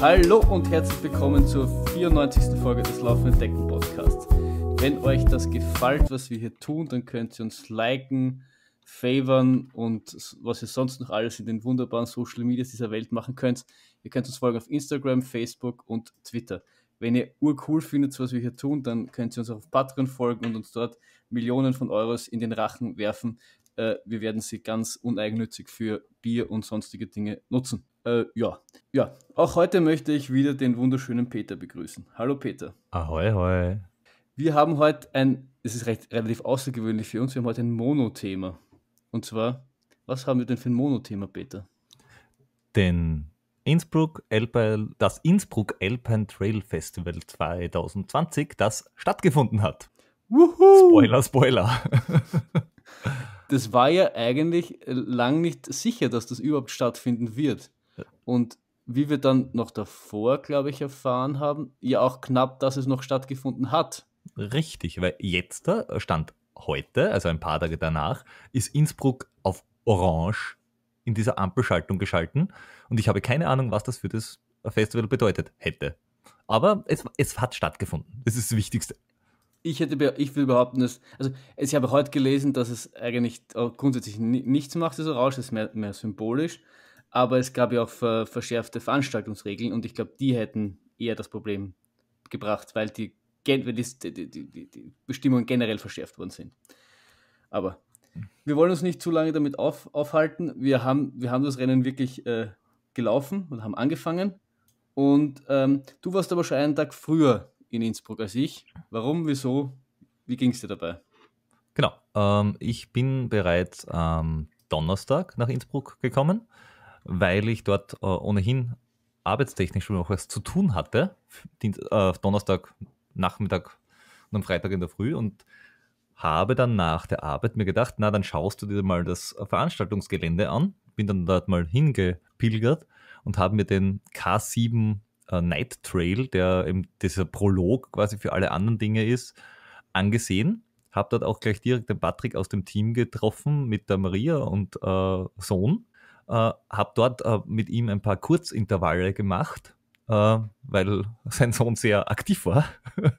Hallo und herzlich willkommen zur 94. Folge des Laufenden Decken Podcasts. Wenn euch das gefällt, was wir hier tun, dann könnt ihr uns liken, favoren und was ihr sonst noch alles in den wunderbaren Social Medias dieser Welt machen könnt. Ihr könnt uns folgen auf Instagram, Facebook und Twitter. Wenn ihr urcool findet, was wir hier tun, dann könnt ihr uns auf Patreon folgen und uns dort Millionen von Euros in den Rachen werfen. Äh, wir werden sie ganz uneigennützig für Bier und sonstige Dinge nutzen. Äh, ja. ja, auch heute möchte ich wieder den wunderschönen Peter begrüßen. Hallo Peter. Ahoi, hoi. Wir haben heute ein, es ist recht, relativ außergewöhnlich für uns, wir haben heute ein Monothema. Und zwar, was haben wir denn für ein Monothema, Peter? Den Innsbruck Alpine, das Innsbruck Alpine Trail Festival 2020, das stattgefunden hat. Wuhu! Spoiler, Spoiler. das war ja eigentlich lang nicht sicher, dass das überhaupt stattfinden wird. Und wie wir dann noch davor, glaube ich, erfahren haben, ja auch knapp, dass es noch stattgefunden hat. Richtig, weil jetzt, äh, Stand heute, also ein paar Tage danach, ist Innsbruck auf Orange in dieser Ampelschaltung geschalten und ich habe keine Ahnung, was das für das Festival bedeutet hätte. Aber es, es hat stattgefunden. Das ist das Wichtigste. Ich hätte, ich will behaupten, dass, also ich habe heute gelesen, dass es eigentlich äh, grundsätzlich nichts macht, das Orange, das ist mehr, mehr symbolisch. Aber es gab ja auch ver verschärfte Veranstaltungsregeln und ich glaube, die hätten eher das Problem gebracht, weil die, weil die, die, die, die Bestimmungen generell verschärft worden sind. Aber wir wollen uns nicht zu lange damit auf, aufhalten. Wir haben, wir haben das Rennen wirklich äh, gelaufen und haben angefangen. Und ähm, du warst aber schon einen Tag früher in Innsbruck als ich. Warum, wieso, wie ging es dir dabei? Genau, ähm, ich bin bereits am ähm, Donnerstag nach Innsbruck gekommen weil ich dort äh, ohnehin arbeitstechnisch schon auch was zu tun hatte, Dienst, äh, Donnerstag Nachmittag und am Freitag in der Früh und habe dann nach der Arbeit mir gedacht, na dann schaust du dir mal das Veranstaltungsgelände an, bin dann dort mal hingepilgert und habe mir den K7 äh, Night Trail, der eben dieser Prolog quasi für alle anderen Dinge ist, angesehen. Habe dort auch gleich direkt den Patrick aus dem Team getroffen mit der Maria und äh, Sohn äh, habe dort äh, mit ihm ein paar Kurzintervalle gemacht, äh, weil sein Sohn sehr aktiv war,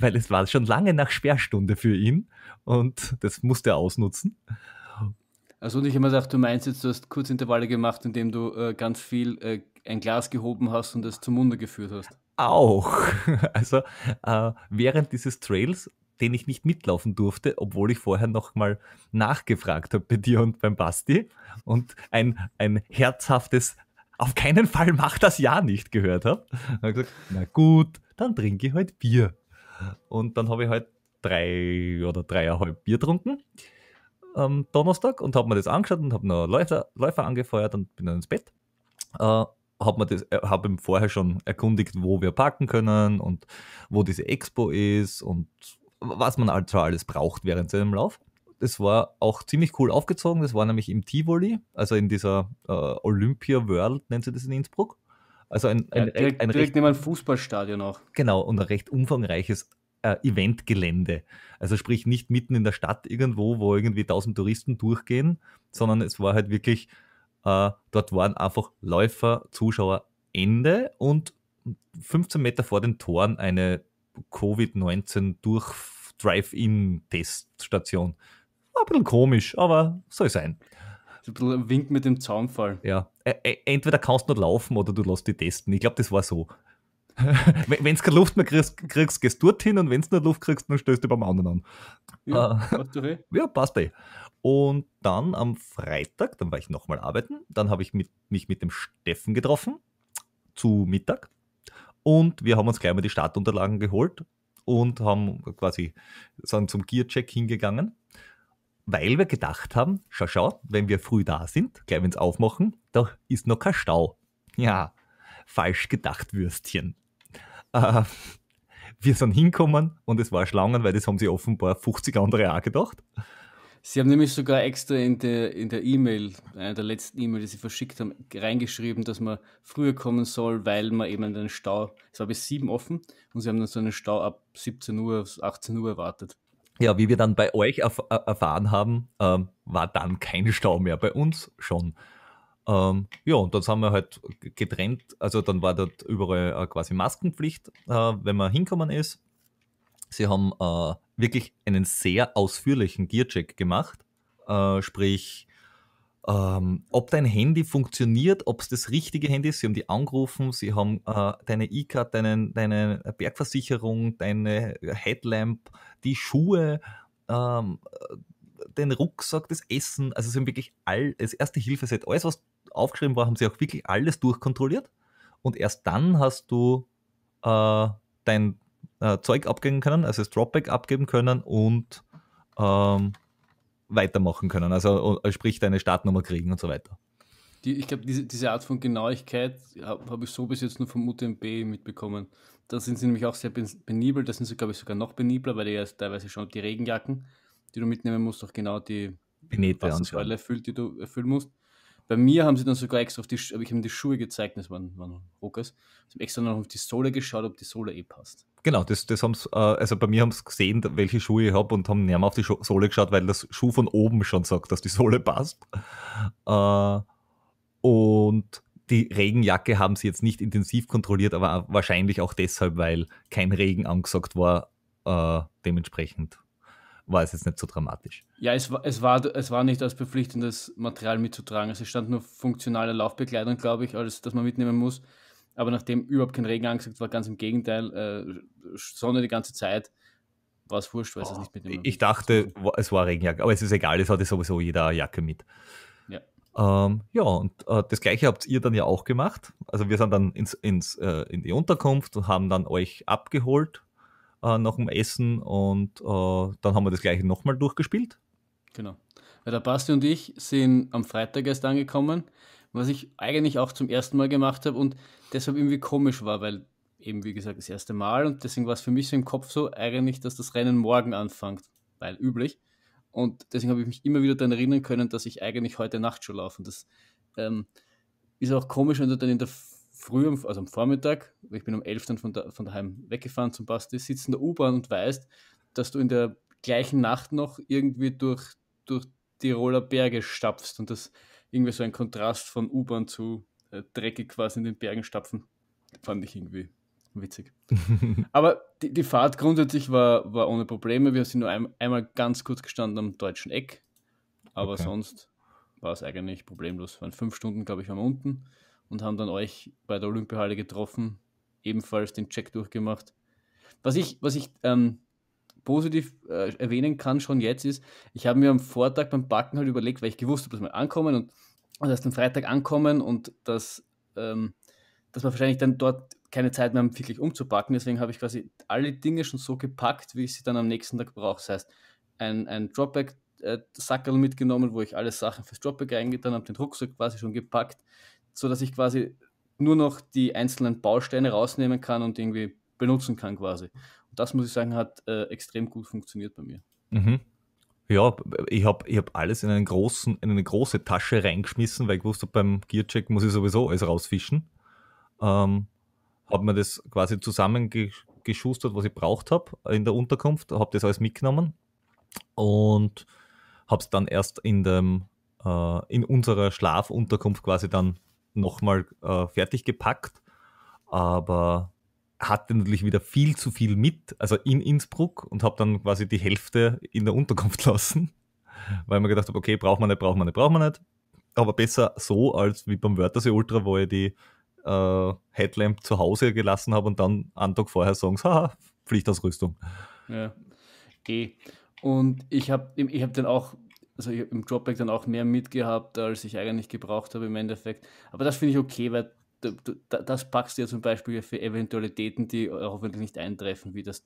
weil es war schon lange nach Sperrstunde für ihn und das musste er ausnutzen. Also und ich habe mir gedacht, du meinst jetzt, du hast Kurzintervalle gemacht, indem du äh, ganz viel äh, ein Glas gehoben hast und es zum Munde geführt hast. Auch. Also äh, während dieses Trails den ich nicht mitlaufen durfte, obwohl ich vorher nochmal nachgefragt habe bei dir und beim Basti und ein, ein herzhaftes auf keinen Fall macht das ja nicht gehört habe. Dann habe ich gesagt, na gut, dann trinke ich halt Bier. Und dann habe ich halt drei oder dreieinhalb Bier getrunken am Donnerstag und habe mir das angeschaut und habe noch Läufer, Läufer angefeuert und bin dann ins Bett. Äh, habe das, äh, habe ihm vorher schon erkundigt, wo wir parken können und wo diese Expo ist und was man also alles braucht während seinem Lauf. Das war auch ziemlich cool aufgezogen. Das war nämlich im Tivoli, also in dieser äh, Olympia World, nennt sie das in Innsbruck. Also ein, ein, ja, direkt, ein direkt neben einem Fußballstadion auch. Genau, und ein recht umfangreiches äh, Eventgelände. Also sprich nicht mitten in der Stadt irgendwo, wo irgendwie tausend Touristen durchgehen, sondern es war halt wirklich, äh, dort waren einfach Läufer, Zuschauer, Ende und 15 Meter vor den Toren eine Covid-19 durch Drive-In-Teststation. Ein bisschen komisch, aber soll sein. Ein bisschen Wink mit dem Zaunfall. Ja, entweder kannst du nicht laufen oder du lässt die testen. Ich glaube, das war so. wenn du keine Luft mehr kriegst, kriegst gehst du dorthin und wenn du nicht Luft kriegst, dann stößt du beim anderen an. Ja, äh, passt eh. ja, passt eh. Und dann am Freitag, dann war ich nochmal arbeiten, dann habe ich mit, mich mit dem Steffen getroffen zu Mittag und wir haben uns gleich mal die Startunterlagen geholt und haben quasi sind zum Gearcheck hingegangen, weil wir gedacht haben, schau, schau, wenn wir früh da sind, gleich wenn es aufmachen, da ist noch kein Stau. Ja, falsch gedacht, Würstchen. Äh, wir sind hinkommen und es war Schlangen, weil das haben sie offenbar 50 andere auch gedacht. Sie haben nämlich sogar extra in der in der E-Mail, einer der letzten E-Mail, die Sie verschickt haben, reingeschrieben, dass man früher kommen soll, weil man eben einen Stau, es war bis sieben offen und Sie haben dann so einen Stau ab 17 Uhr, 18 Uhr erwartet. Ja, wie wir dann bei euch erf äh, erfahren haben, ähm, war dann kein Stau mehr, bei uns schon. Ähm, ja, und dann haben wir halt getrennt, also dann war dort überall äh, quasi Maskenpflicht, äh, wenn man hinkommen ist. Sie haben äh, wirklich einen sehr ausführlichen Gearcheck gemacht. Äh, sprich, ähm, ob dein Handy funktioniert, ob es das richtige Handy ist. Sie haben die angerufen, sie haben äh, deine E-Card, deine, Bergversicherung, deine Headlamp, die Schuhe, ähm, den Rucksack, das Essen. Also sie haben wirklich all, das erste Hilfeset, alles was aufgeschrieben war, haben sie auch wirklich alles durchkontrolliert. Und erst dann hast du äh, dein, äh, Zeug abgeben können, also das Dropback abgeben können und ähm, weitermachen können. Also äh, sprich deine Startnummer kriegen und so weiter. Die, ich glaube, diese, diese, Art von Genauigkeit habe äh, hab ich so bis jetzt nur vom UTMB mitbekommen. Da sind sie nämlich auch sehr benibel, da sind sie, glaube ich, sogar noch benibler, weil die ja teilweise schon die Regenjacken, die du mitnehmen musst, auch genau die Wassersäule erfüllt, die du erfüllen musst. Bei mir haben sie dann sogar extra auf die, ich habe die Schuhe gezeigt, das waren, waren Rockers, ich habe extra noch auf die Sohle geschaut, ob die Sohle eh passt. Genau, das, das haben äh, also bei mir haben sie gesehen, welche Schuhe ich habe und haben näher auf die Schu Sohle geschaut, weil das Schuh von oben schon sagt, dass die Sohle passt. Äh, und die Regenjacke haben sie jetzt nicht intensiv kontrolliert, aber wahrscheinlich auch deshalb, weil kein Regen angesagt war. Äh, dementsprechend war es jetzt nicht so dramatisch. Ja, es war, es war, es war nicht als verpflichtendes Material mitzutragen. Also es stand nur funktionale Laufbekleidung, glaube ich, alles, das man mitnehmen muss aber nachdem überhaupt kein Regen angesagt war, ganz im Gegenteil, äh, Sonne die ganze Zeit, war es wurscht, weil es nicht mit dem. Ich dachte, es war Regenjacke, aber es ist egal, es hatte sowieso jeder Jacke mit. Ja, ähm, ja und äh, das gleiche habt ihr dann ja auch gemacht. Also wir sind dann ins, ins, äh, in die Unterkunft und haben dann euch abgeholt äh, nach dem Essen und äh, dann haben wir das gleiche nochmal durchgespielt. Genau. Weil der Basti und ich sind am Freitag erst angekommen was ich eigentlich auch zum ersten Mal gemacht habe und deshalb irgendwie komisch war, weil eben wie gesagt das erste Mal und deswegen war es für mich so im Kopf so eigentlich, dass das Rennen morgen anfängt, weil üblich. Und deswegen habe ich mich immer wieder daran erinnern können, dass ich eigentlich heute Nacht schon laufe. Und das ähm, ist auch komisch, wenn du dann in der Früh, also am Vormittag, ich bin um 11 dann von, da, von daheim weggefahren zum Basti, sitzt in der U-Bahn und weißt, dass du in der gleichen Nacht noch irgendwie durch, durch Tiroler Berge stapfst. Und das irgendwie so ein Kontrast von U-Bahn zu äh, dreckig quasi in den Bergen stapfen. Fand ich irgendwie witzig. Aber die, die, Fahrt grundsätzlich war, war ohne Probleme. Wir sind nur ein, einmal ganz kurz gestanden am deutschen Eck. Aber okay. sonst war es eigentlich problemlos. Wir waren fünf Stunden, glaube ich, am unten und haben dann euch bei der Olympiahalle getroffen, ebenfalls den Check durchgemacht. Was ich, was ich ähm, positiv äh, erwähnen kann, schon jetzt ist, ich habe mir am Vortag beim Backen halt überlegt, weil ich gewusst habe, dass wir ankommen und also am Freitag ankommen und dass, ähm, dass wir wahrscheinlich dann dort keine Zeit mehr haben, wirklich umzupacken. Deswegen habe ich quasi alle Dinge schon so gepackt, wie ich sie dann am nächsten Tag brauche. Das heißt, ein, ein Dropback äh, Sackerl mitgenommen, wo ich alle Sachen fürs Dropback eingetan habe, den Rucksack quasi schon gepackt, sodass ich quasi nur noch die einzelnen Bausteine rausnehmen kann und irgendwie benutzen kann quasi das muss ich sagen, hat äh, extrem gut funktioniert bei mir. Mhm. Ja, ich habe ich hab alles in, einen großen, in eine große Tasche reingeschmissen, weil ich wusste, beim Gearcheck muss ich sowieso alles rausfischen. Ähm, habe mir das quasi zusammengeschustert, was ich braucht habe äh, in der Unterkunft, habe das alles mitgenommen und habe es dann erst in, dem, äh, in unserer Schlafunterkunft quasi dann nochmal äh, fertig gepackt. Aber hatte natürlich wieder viel zu viel mit, also in Innsbruck und habe dann quasi die Hälfte in der Unterkunft lassen, weil man gedacht habe, okay, braucht man nicht, braucht man nicht, braucht man nicht. Aber besser so als wie beim Wörthersee Ultra, wo ich die äh, Headlamp zu Hause gelassen habe und dann einen Tag vorher sagen, haha, Pflichtausrüstung. Ja, eh. Und ich habe ich hab dann auch, also im Dropback dann auch mehr mitgehabt, als ich eigentlich gebraucht habe im Endeffekt. Aber das finde ich okay, weil das packst du ja zum Beispiel für Eventualitäten, die hoffentlich nicht eintreffen, wie das,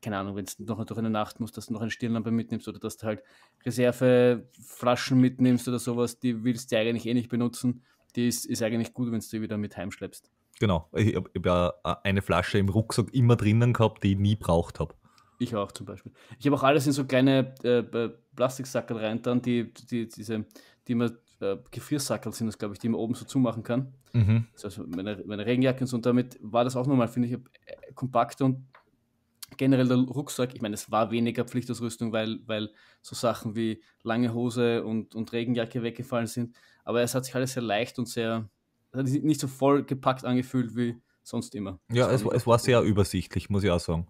keine Ahnung, wenn es noch durch eine Nacht muss, dass du noch eine Stirnlampe mitnimmst oder dass du halt Reserveflaschen mitnimmst oder sowas, die willst du eigentlich eh nicht benutzen. Die ist, ist eigentlich gut, wenn du die wieder mit heimschleppst. Genau. Ich habe hab ja äh, eine Flasche im Rucksack immer drinnen gehabt, die ich nie braucht habe. Ich auch zum Beispiel. Ich habe auch alles in so kleine äh, Plastiksackerl rein, dann die, die, diese, die man äh, Gefriersackel sind das, glaube ich, die man oben so zumachen kann. Mhm. Das meine, meine Regenjacke und so. Und damit war das auch nochmal, finde ich, äh, kompakt und generell der Rucksack. Ich meine, es war weniger Pflichtausrüstung, weil, weil so Sachen wie lange Hose und, und Regenjacke weggefallen sind. Aber es hat sich alles sehr leicht und sehr, nicht so voll gepackt angefühlt wie sonst immer. Ja, es, war, es war sehr übersichtlich, muss ich auch sagen.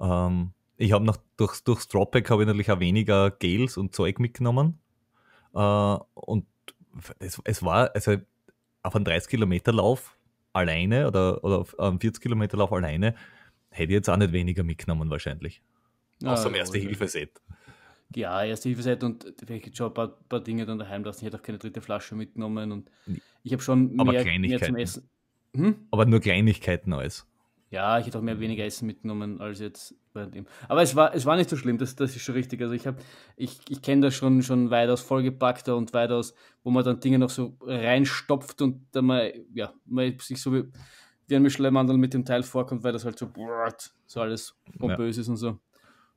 Ähm, ich habe noch durchs, durchs Dropback habe ich natürlich auch weniger Gels und Zeug mitgenommen. Äh, und es, es war, also auf einen 30-Kilometer-Lauf alleine oder, oder auf einen 40-Kilometer-Lauf alleine hätte ich jetzt auch nicht weniger mitgenommen wahrscheinlich. Ja, Außer dem Erste-Hilfe-Set. Ja, Erste-Hilfe-Set und vielleicht schon ein paar, paar, Dinge dann daheim lassen. Ich hätte auch keine dritte Flasche mitgenommen und ich habe schon mehr, mehr, zum Essen. Hm? Aber nur Kleinigkeiten alles. Ja, ich hätte auch mehr mhm. weniger Essen mitgenommen als jetzt bei dem. Aber es war, es war nicht so schlimm, das, das ist schon richtig. Also ich habe, ich, ich kenne das schon, schon weitaus vollgepackter und weitaus, wo man dann Dinge noch so reinstopft und dann mal, ja, man sich so wie, wie ein Michelin-Mandel mit dem Teil vorkommt, weil das halt so, so alles pompös ja. ist und so.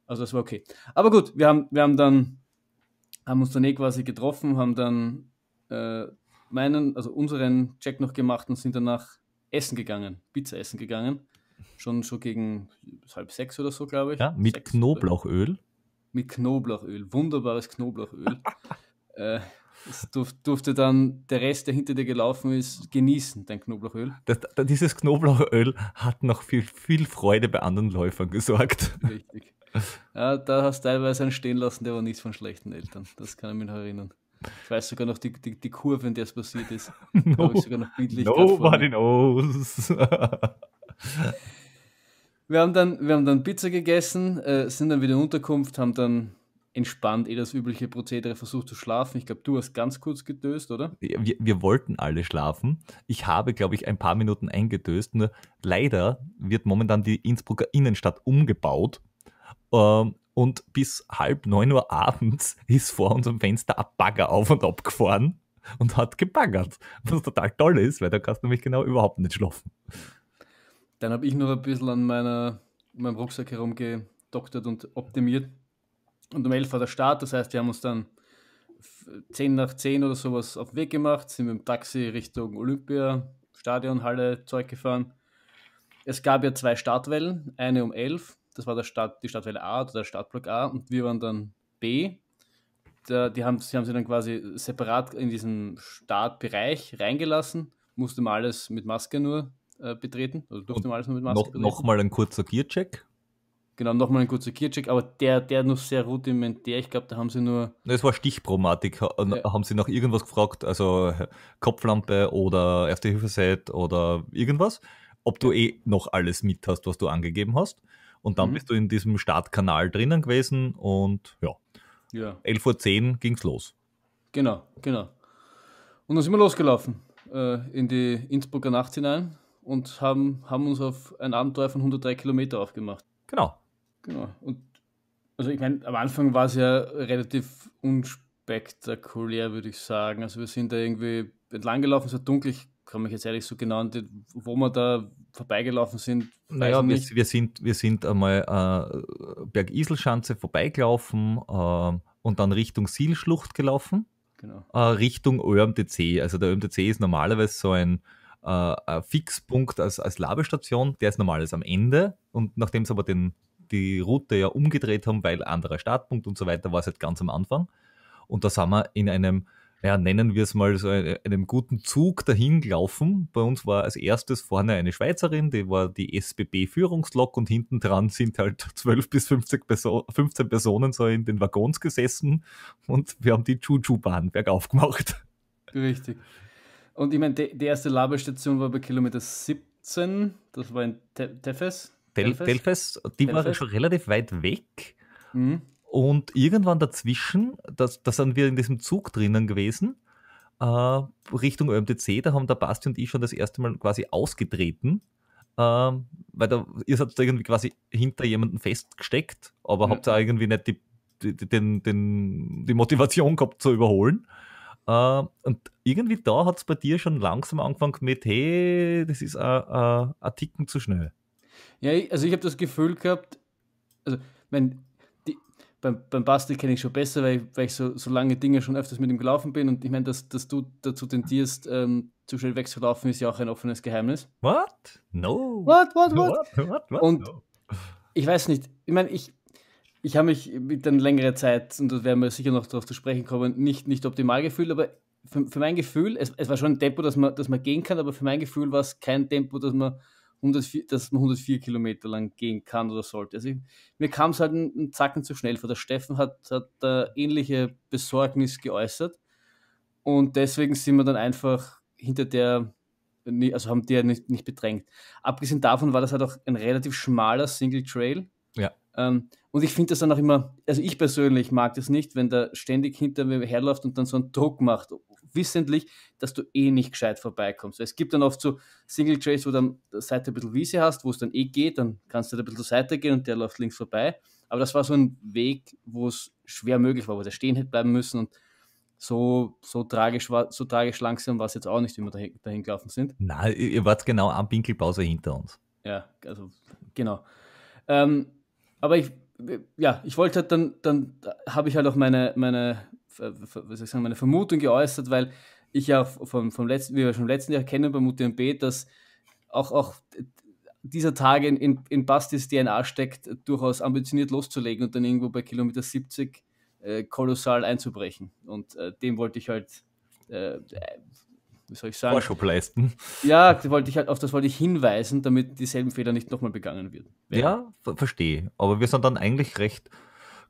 Also das war okay. Aber gut, wir haben, wir haben dann, haben uns dann eh quasi getroffen, haben dann äh, meinen, also unseren Check noch gemacht und sind danach essen gegangen, Pizza essen gegangen schon, schon gegen halb sechs oder so, glaube ich. Ja, mit sechs, Knoblauchöl. Mit Knoblauchöl, wunderbares Knoblauchöl. äh, durf, durfte dann der Rest, der hinter dir gelaufen ist, genießen, dein Knoblauchöl. Das, dieses Knoblauchöl hat noch viel, viel Freude bei anderen Läufern gesorgt. Richtig. Ja, da hast du teilweise einen stehen lassen, der war nicht von schlechten Eltern. Das kann ich mich noch erinnern. Ich weiß sogar noch die, die, die Kurve, in der es passiert ist. no, ich sogar noch bildlich Nobody knows. Wir haben dann, wir haben dann Pizza gegessen, äh, sind dann wieder in Unterkunft, haben dann entspannt eh das übliche Prozedere versucht zu schlafen. Ich glaube, du hast ganz kurz gedöst, oder? Wir, wir wollten alle schlafen. Ich habe, glaube ich, ein paar Minuten eingedöst. Nur leider wird momentan die Innsbrucker Innenstadt umgebaut. Ähm, und bis halb neun Uhr abends ist vor unserem Fenster ein Bagger auf und ab gefahren und hat gebaggert. Was total toll ist, weil da kannst du nämlich genau überhaupt nicht schlafen. Dann habe ich noch ein bisschen an meiner, meinem Rucksack herumgedoktert und optimiert. Und um 11 war der Start, das heißt, wir haben uns dann 10 nach 10 oder sowas auf den Weg gemacht, sind mit dem Taxi Richtung Olympia, Stadionhalle, Zeug gefahren. Es gab ja zwei Startwellen, eine um 11, das war der Start, die Startwelle A oder der Startblock A und wir waren dann B. Da, die haben, sie haben sie dann quasi separat in diesen Startbereich reingelassen, mussten alles mit Maske nur äh, betreten. Also durfte man alles nur mit Maske noch, betreten. Nochmal ein kurzer Gearcheck. Genau, nochmal ein kurzer Gearcheck, aber der, der noch sehr rudimentär, ich glaube, da haben sie nur. Es war Stichpromatik. Haben sie nach irgendwas gefragt, also Kopflampe oder Erste-Hilfe-Set oder irgendwas, ob du eh noch alles mit hast, was du angegeben hast. Und dann mhm. bist du in diesem Startkanal drinnen gewesen und ja. ja. 11.10 Uhr ging es los. Genau, genau. Und dann sind wir losgelaufen äh, in die Innsbrucker Nacht hinein und haben, haben uns auf ein Abenteuer von 103 Kilometer aufgemacht. Genau. Genau. Und also ich meine, am Anfang war es ja relativ unspektakulär, würde ich sagen. Also wir sind da irgendwie entlang gelaufen, es war dunkel. Ich kann mich jetzt ehrlich so genau an den, wo wir da vorbeigelaufen sind. Naja, wir, wir, sind, wir sind einmal äh, Bergiselschanze vorbeigelaufen äh, und dann Richtung Silschlucht gelaufen. Genau. Äh, Richtung ÖMTC. Also der ÖMTC ist normalerweise so ein äh, Fixpunkt als, als Labestation, der ist normales am Ende. Und nachdem sie aber den, die Route ja umgedreht haben, weil anderer Startpunkt und so weiter, war es halt ganz am Anfang. Und da sind wir in einem, ja, nennen wir es mal so, äh, einem guten Zug dahin gelaufen. Bei uns war als erstes vorne eine Schweizerin, die war die SBB-Führungslok und hinten dran sind halt 12 bis 50 Perso 15 Personen so in den Waggons gesessen und wir haben die Juju-Bahn bergauf gemacht. Richtig. Und ich meine, die, die, erste Laberstation war bei Kilometer 17, das war in Te Tefes. Tel Telfes, die Telfes. waren schon relativ weit weg. Mhm. Und irgendwann dazwischen, da sind wir in diesem Zug drinnen gewesen, äh, Richtung ÖMTC, da haben der Basti und ich schon das erste Mal quasi ausgetreten. Äh, weil da, ihr seid irgendwie quasi hinter jemanden festgesteckt, aber mhm. habt ihr irgendwie nicht die, die, den, den, die Motivation gehabt zu überholen. Äh, und irgendwie da hat es bei dir schon langsam angefangen mit, hey, das ist ein Ticken zu schnell. Ja, also ich habe das Gefühl gehabt, also mein, die, beim, beim Basti kenne ich schon besser, weil, weil ich so, so lange Dinge schon öfters mit ihm gelaufen bin und ich meine, dass, dass du dazu tendierst, ähm, zu schnell wegzulaufen, ist ja auch ein offenes Geheimnis. What? No. What, what, what? what, what, what? Und no. ich weiß nicht, ich meine, ich, ich habe mich mit dann längere Zeit, und da werden wir sicher noch darauf zu sprechen kommen, nicht, nicht optimal gefühlt, aber für, für mein Gefühl, es, es, war schon ein Tempo, dass man, dass man gehen kann, aber für mein Gefühl war es kein Tempo, dass man 104, dass man 104 Kilometer lang gehen kann oder sollte. Also ich, mir kam es halt einen Zacken zu schnell vor. Der Steffen hat, hat äh, ähnliche Besorgnis geäußert und deswegen sind wir dann einfach hinter der, also haben die ja nicht, nicht bedrängt. Abgesehen davon war das halt auch ein relativ schmaler Single Trail. Ja ähm, und ich finde das dann auch immer, also ich persönlich mag das nicht, wenn der ständig hinter mir herläuft und dann so einen Druck macht, wissentlich, dass du eh nicht gescheit vorbeikommst. es gibt dann oft so Single Trace, wo du an Seite ein bisschen Wiese hast, wo es dann eh geht, dann kannst du da ein bisschen zur Seite gehen und der läuft links vorbei. Aber das war so ein Weg, wo es schwer möglich war, wo der stehen hätte bleiben müssen und so, so tragisch war, so tragisch langsam war es jetzt auch nicht, wie wir dahin, dahin gelaufen sind. Nein, ihr wart genau am Winkelpause hinter uns. Ja, also genau. Ähm, aber ich, ja, ich wollte halt dann, dann habe ich halt auch meine, meine, äh, was soll ich sagen, meine Vermutung geäußert, weil ich ja vom, vom letzten, wie wir schon im letzten Jahr kennen beim UTMB, dass auch, auch dieser Tag in, in, in Bastis DNA steckt, durchaus ambitioniert loszulegen und dann irgendwo bei Kilometer 70 äh, kolossal einzubrechen. Und äh, dem wollte ich halt äh, wie soll ich sagen? Vorschub leisten. Ja, das wollte ich, halt, auf das wollte ich hinweisen, damit dieselben Fehler nicht nochmal begangen werden. Ja, ver verstehe. Aber wir sind dann eigentlich recht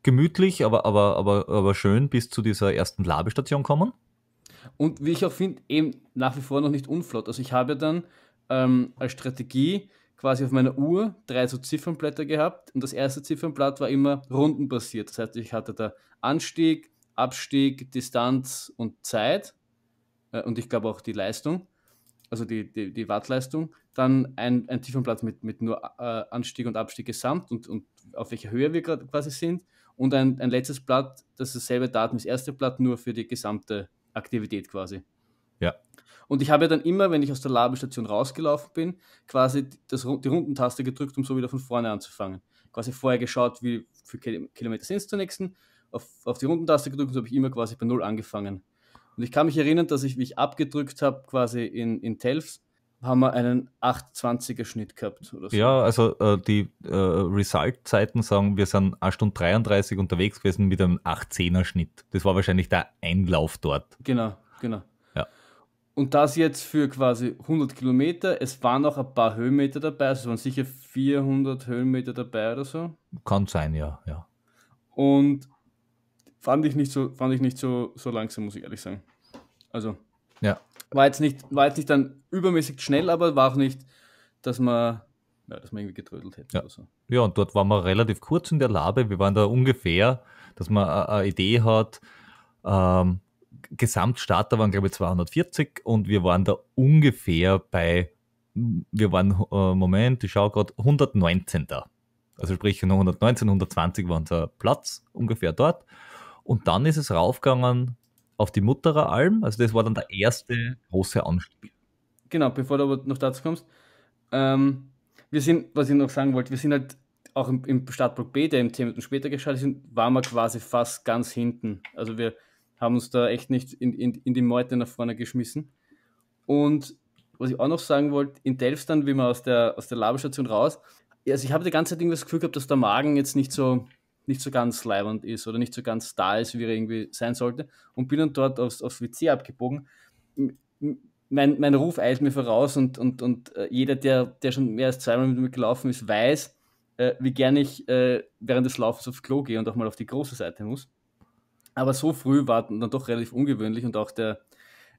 gemütlich, aber, aber, aber, aber schön bis zu dieser ersten Labestation kommen. Und wie ich auch finde, eben nach wie vor noch nicht unflott. Also ich habe dann ähm, als Strategie quasi auf meiner Uhr drei so Ziffernblätter gehabt und das erste Ziffernblatt war immer rundenbasiert. Das heißt, ich hatte da Anstieg, Abstieg, Distanz und Zeit äh, und ich glaube auch die Leistung, also die, die, die Wattleistung, dann ein, ein Tiefenplatz mit, mit nur äh, Anstieg und Abstieg gesamt und, und auf welcher Höhe wir gerade quasi sind und ein, ein letztes Blatt, das ist dasselbe Datum wie das erste Blatt, nur für die gesamte Aktivität quasi. Ja. Und ich habe ja dann immer, wenn ich aus der Labestation rausgelaufen bin, quasi das, die Rundentaste gedrückt, um so wieder von vorne anzufangen. Quasi vorher geschaut, wie viele Kilometer sind es zur nächsten, auf, auf die Rundentaste gedrückt und so habe ich immer quasi bei Null angefangen. Und ich kann mich erinnern, dass ich, mich abgedrückt habe, quasi in, in Telfs, haben wir einen 820er Schnitt gehabt. So. Ja, also äh, die äh, Result-Zeiten sagen, wir sind 1 Stunde 33 unterwegs gewesen mit einem 18 er Schnitt. Das war wahrscheinlich der Einlauf dort. Genau, genau. Ja. Und das jetzt für quasi 100 Kilometer. Es waren auch ein paar Höhenmeter dabei, also es waren sicher 400 Höhenmeter dabei oder so. Kann sein, ja, ja. Und fand ich nicht so, fand ich nicht so, so langsam, muss ich ehrlich sagen. Also. Ja. War jetzt nicht, war jetzt nicht dann übermäßig schnell, aber war auch nicht, dass man, ja, dass man irgendwie getrödelt hätte ja. oder so. Ja, und dort waren wir relativ kurz in der Labe. Wir waren da ungefähr, dass man eine Idee hat. Ähm, Gesamtstarter waren, glaube ich, 240 und wir waren da ungefähr bei, wir waren, äh, Moment, ich schaue gerade, 119. Also sprich, 119, 120 waren unser Platz ungefähr dort. Und dann ist es raufgegangen auf die Mutterer Alm. Also das war dann der erste große Anstieg. Genau, bevor du aber noch dazu kommst. Ähm, wir sind, was ich noch sagen wollte, wir sind halt auch im, im Startblock B, der im 10 Minuten später geschaltet sind, waren wir quasi fast ganz hinten. Also wir haben uns da echt nicht in, in, in die Meute nach vorne geschmissen. Und was ich auch noch sagen wollte, in Delft dann, wie man aus der, aus der Labestation raus, also ich habe die ganze Zeit irgendwie das Gefühl gehabt, dass der Magen jetzt nicht so nicht so ganz leibend ist oder nicht so ganz da ist, wie er irgendwie sein sollte. Und bin dann dort aufs, aufs WC abgebogen. Mein, mein Ruf eilt mir voraus und, und, und äh, jeder, der, der schon mehr als zweimal mit mir gelaufen ist, weiß, äh, wie gerne ich äh, während des Laufens aufs Klo gehe und auch mal auf die große Seite muss. Aber so früh war dann doch relativ ungewöhnlich und auch der,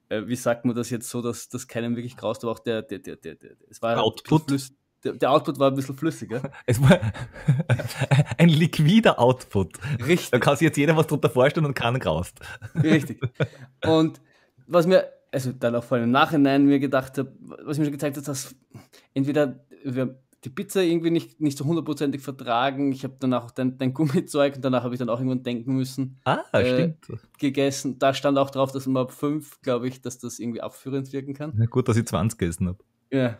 äh, wie sagt man das jetzt so, dass das keinem wirklich graust, aber auch der, der, der, der, der es war Output. Flüssig, der, Output war ein bisschen flüssiger. Es war ein liquider Output. Richtig. Da kann sich jetzt jeder was drunter vorstellen und kann raus. Richtig. Und was mir, also dann auch vor allem im Nachhinein mir gedacht habe, was mir schon gezeigt hat, dass entweder wir die Pizza irgendwie nicht, nicht so hundertprozentig vertragen. Ich habe danach auch dein, dein Gummizeug und danach habe ich dann auch irgendwann denken müssen. Ah, äh, stimmt. Gegessen. Da stand auch drauf, dass man ab 5, glaube ich, dass das irgendwie abführend wirken kann. Ja, gut, dass ich 20 gegessen habe. Ja.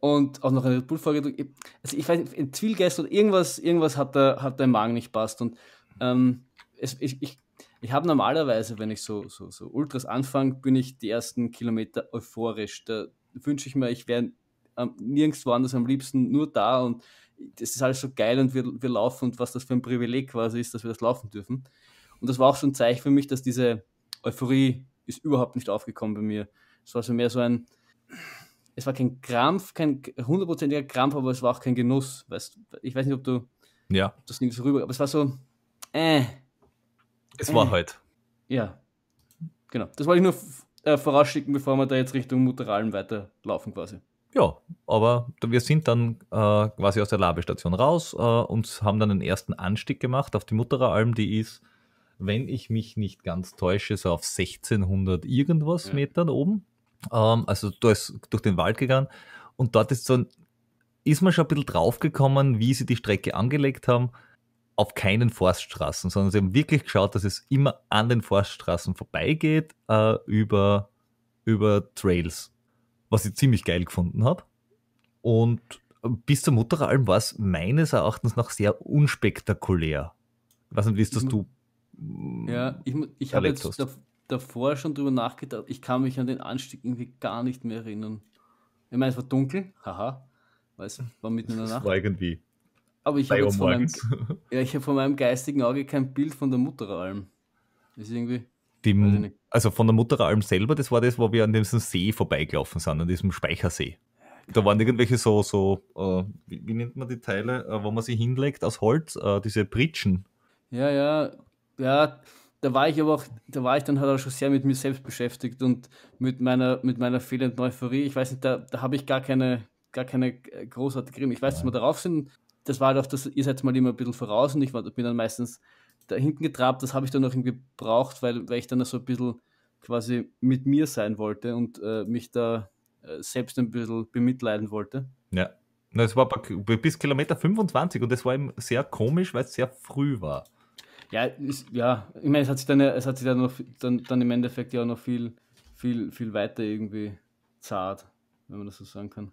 Und auch noch eine Red Bull-Folge. Also ich weiß nicht, ein Zwielgeist oder irgendwas, irgendwas hat der, hat der Magen nicht passt. Und ähm, es, ich, ich, ich habe normalerweise, wenn ich so, so, so Ultras anfange, bin ich die ersten Kilometer euphorisch. Da wünsche ich mir, ich wäre ähm, nirgendwo anders am liebsten, nur da. Und das ist alles so geil und wir, wir laufen und was das für ein Privileg quasi ist, dass wir das laufen dürfen. Und das war auch so ein Zeichen für mich, dass diese Euphorie ist überhaupt nicht aufgekommen bei mir. Es war so mehr so ein es war kein Krampf, kein hundertprozentiger Krampf, aber es war auch kein Genuss. Weißt, ich weiß nicht, ob du ja. das nimmst rüber, aber es war so, äh. Es äh. war halt. Ja, genau. Das wollte ich nur äh, vorausschicken, bevor wir da jetzt Richtung Mutteralm weiterlaufen quasi. Ja, aber wir sind dann äh, quasi aus der Labestation raus äh, und haben dann den ersten Anstieg gemacht auf die Mutteralm, die ist, wenn ich mich nicht ganz täusche, so auf 1600 irgendwas ja. Metern oben ähm, also durch, durch den Wald gegangen. Und dort ist, so ein, ist man schon ein bisschen draufgekommen, wie sie die Strecke angelegt haben, auf keinen Forststraßen, sondern sie haben wirklich geschaut, dass es immer an den Forststraßen vorbeigeht, äh, über, über Trails, was ich ziemlich geil gefunden habe. Und bis zur Mutteralm war es meines Erachtens noch sehr unspektakulär. Ich weiß nicht, wie es das du. Ja, mm, ich, ich habe jetzt davor schon drüber nachgedacht. Ich kann mich an den Anstieg irgendwie gar nicht mehr erinnern. Ich meine, es war dunkel, haha, Weiß, es war mitten in der Nacht. Es war irgendwie. Aber ich habe jetzt von meinem, ja, ich hab von meinem geistigen Auge kein Bild von der Mutteralm. ist irgendwie. Die, also von der Mutteralm selber, das war das, wo wir an diesem See vorbeigelaufen sind, an diesem Speichersee. Ja, da waren irgendwelche so, so äh, wie, wie, nennt man die Teile, äh, wo man sie hinlegt aus Holz, äh, diese Pritschen. Ja, ja, ja, da war ich aber auch, da war ich dann halt auch schon sehr mit mir selbst beschäftigt und mit meiner, mit meiner fehlenden Euphorie. Ich weiß nicht, da, da habe ich gar keine, gar keine äh, großartige Grimm. Ich weiß, dass wir darauf sind. Das war halt auch, dass ihr seid mal immer ein bisschen voraus und ich war, bin dann meistens da hinten getrabt. Das habe ich dann auch irgendwie gebraucht, weil, weil ich dann so ein bisschen quasi mit mir sein wollte und äh, mich da äh, selbst ein bisschen bemitleiden wollte. Ja. es war bis Kilometer 25 und das war eben sehr komisch, weil es sehr früh war. Ja, ist, ja, ich meine, es hat sich dann, es hat sich dann, noch, dann, dann im Endeffekt ja auch noch viel, viel, viel weiter irgendwie zart, wenn man das so sagen kann.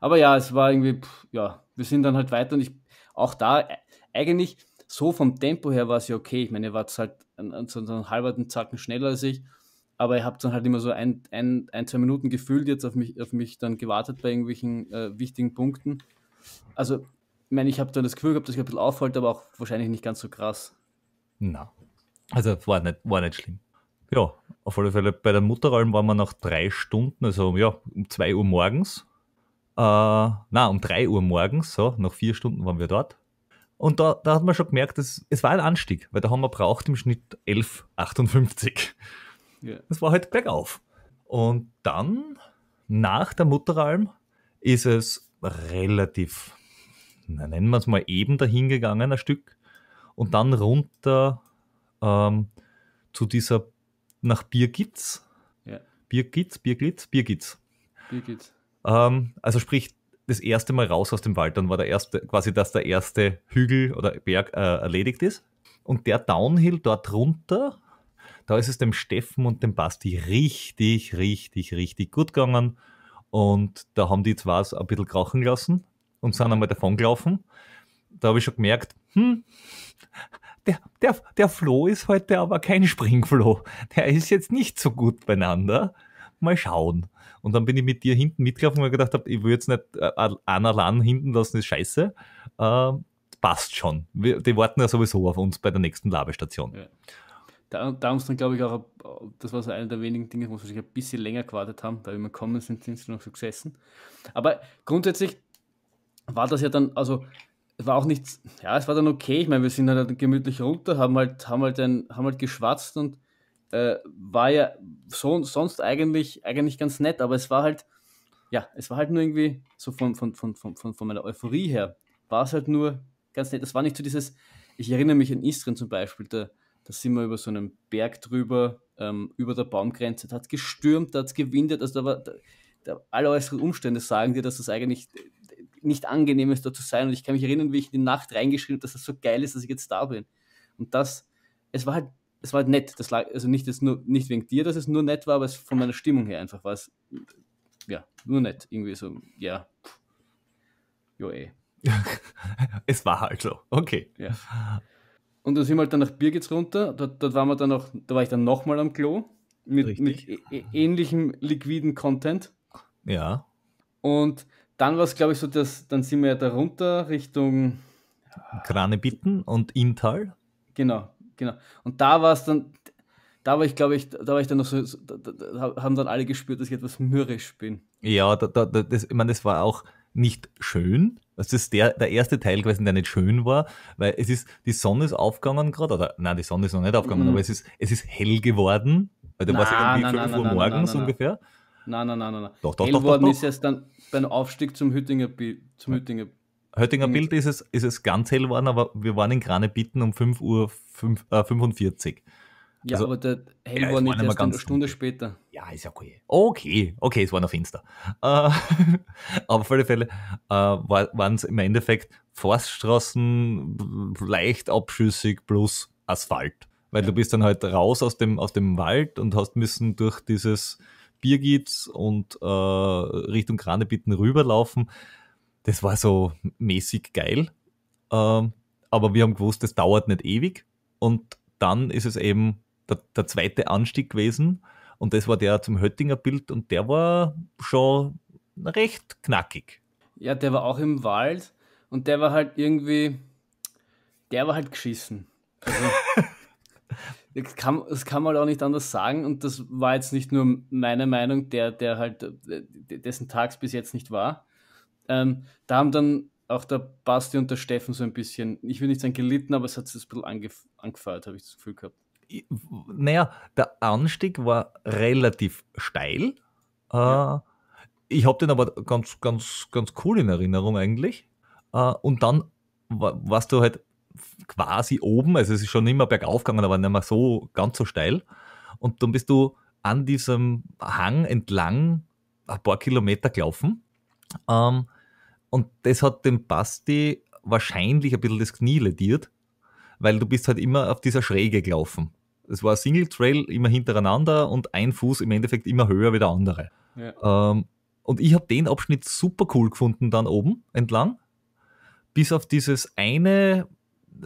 Aber ja, es war irgendwie, pff, ja, wir sind dann halt weiter und ich, auch da, äh, eigentlich so vom Tempo her war es ja okay. Ich meine, ihr wart halt so einen halben Zacken schneller als ich, aber ihr habt dann halt immer so ein, ein, ein zwei Minuten gefühlt jetzt auf mich, auf mich dann gewartet bei irgendwelchen äh, wichtigen Punkten. Also, ich meine, ich habe dann das Gefühl gehabt, dass ich ein bisschen aufhalte, aber auch wahrscheinlich nicht ganz so krass. Na. Also war nicht, war nicht schlimm. Ja, auf alle Fälle bei der Mutteralm waren wir nach drei Stunden, also ja, um zwei Uhr morgens. Äh, na, um drei Uhr morgens, so, nach vier Stunden waren wir dort. Und da, da hat man schon gemerkt, dass, es war ein Anstieg, weil da haben wir braucht im Schnitt 11,58. Yeah. Das war halt bergauf. Und dann, nach der Mutteralm, ist es relativ, nennen wir es mal eben dahingegangen, ein Stück und dann runter ähm, zu dieser nach Birgitz. Ja. Birgitz, Birglitz, Birgitz. Birgitz. Ähm, also sprich, das erste Mal raus aus dem Wald, dann war der erste, quasi, dass der erste Hügel oder Berg äh, erledigt ist. Und der Downhill dort runter, da ist es dem Steffen und dem Basti richtig, richtig, richtig gut gegangen. Und da haben die zwar ein bisschen krachen lassen und sind einmal davon gelaufen da habe ich schon gemerkt, hm, der, der, der Flo ist heute aber kein Springflo. Der ist jetzt nicht so gut beieinander. Mal schauen. Und dann bin ich mit dir hinten mitgelaufen, weil ich gedacht habe, ich würde jetzt nicht einer äh, lang hinten lassen, ist scheiße. Äh, passt schon. Wir, die warten ja sowieso auf uns bei der nächsten Labestation. Ja. Da, da haben es dann, glaube ich, auch, das war so einer der wenigen Dinge, wo sie sich ein bisschen länger gewartet haben, da wir gekommen sind, sind sie noch so gesessen. Aber grundsätzlich war das ja dann, also es war auch nichts, ja, es war dann okay. Ich meine, wir sind halt gemütlich runter, haben halt, haben halt, ein, haben halt geschwatzt und äh, war ja so, sonst eigentlich, eigentlich ganz nett, aber es war halt, ja, es war halt nur irgendwie so von, von, von, von, von meiner Euphorie her, war es halt nur ganz nett. Das war nicht so dieses, ich erinnere mich an Istrien zum Beispiel, da, da sind wir über so einen Berg drüber, ähm, über der Baumgrenze, da hat es gestürmt, da hat es gewindet, also da war, da, da, alle äußeren Umstände sagen dir, dass das eigentlich nicht angenehm ist, da zu sein. Und ich kann mich erinnern, wie ich in die Nacht reingeschrieben habe, dass das so geil ist, dass ich jetzt da bin. Und das, es war halt, es war halt nett. Das lag, also nicht, das nur, nicht wegen dir, dass es nur nett war, aber es von meiner Stimmung her einfach war es, ja, nur nett. Irgendwie so, ja, jo eh. es war halt so, okay. Ja. Und dann sind wir halt dann nach Birgitz runter, dort, dort waren wir dann auch, da war ich dann nochmal am Klo mit, Richtig. mit äh, ähnlichem liquiden Content. Ja. Und dann war es, glaube ich, so, dass dann sind wir ja darunter Richtung Kranebitten und Intal. Genau, genau. Und da war es dann, da war ich, glaube ich, da war ich dann noch so, da, da haben dann alle gespürt, dass ich etwas mürrisch bin. Ja, da, da, das, ich meine, das war auch nicht schön. das ist der, der erste Teil gewesen, der nicht schön war, weil es ist, die Sonne ist aufgegangen gerade, oder nein, die Sonne ist noch nicht aufgegangen, mhm. aber es ist, es ist hell geworden, weil da war es irgendwie 5 Uhr morgens ungefähr. Nein, nein, nein, nein. Doch, Doch, doch, Hell doch, worden doch, doch. ist erst dann beim Aufstieg zum Hüttinger, zum Hüttinger Höttinger Bild ist es, ist es ganz hell geworden, aber wir waren in Granebitten um 5.45 Uhr. 5, äh, 45. Ja, also, aber der hell ja, war nicht erst eine Stunde dunkel. später. Ja, ist ja okay. Okay, okay, es war noch finster. Äh, auf alle Fälle äh, waren es im Endeffekt Forststraßen leicht abschüssig plus Asphalt. Weil ja. du bist dann halt raus aus dem, aus dem Wald und hast müssen durch dieses Birgit und äh, Richtung Kranebitten rüberlaufen. Das war so mäßig geil. Ähm, aber wir haben gewusst, das dauert nicht ewig. Und dann ist es eben der, der zweite Anstieg gewesen. Und das war der zum Höttinger Bild und der war schon recht knackig. Ja, der war auch im Wald und der war halt irgendwie, der war halt geschissen. Also, kann, das kann man auch nicht anders sagen und das war jetzt nicht nur meine Meinung, der, der halt, äh, dessen Tags bis jetzt nicht war. Ähm, da haben dann auch der Basti und der Steffen so ein bisschen, ich will nicht sagen gelitten, aber es hat sich ein bisschen angef angefeuert, habe ich das Gefühl gehabt. Naja, der Anstieg war relativ steil. Äh, ja. Ich habe den aber ganz, ganz, ganz cool in Erinnerung eigentlich. Äh, und dann warst du halt quasi oben, also es ist schon immer bergauf gegangen, aber nicht mehr so ganz so steil. Und dann bist du an diesem Hang entlang ein paar Kilometer gelaufen. Ähm, und das hat dem Basti wahrscheinlich ein bisschen das Knie lediert, weil du bist halt immer auf dieser Schräge gelaufen. Es war ein Single Trail immer hintereinander und ein Fuß im Endeffekt immer höher wie der andere. Ja. Ähm, und ich habe den Abschnitt super cool gefunden dann oben entlang, bis auf dieses eine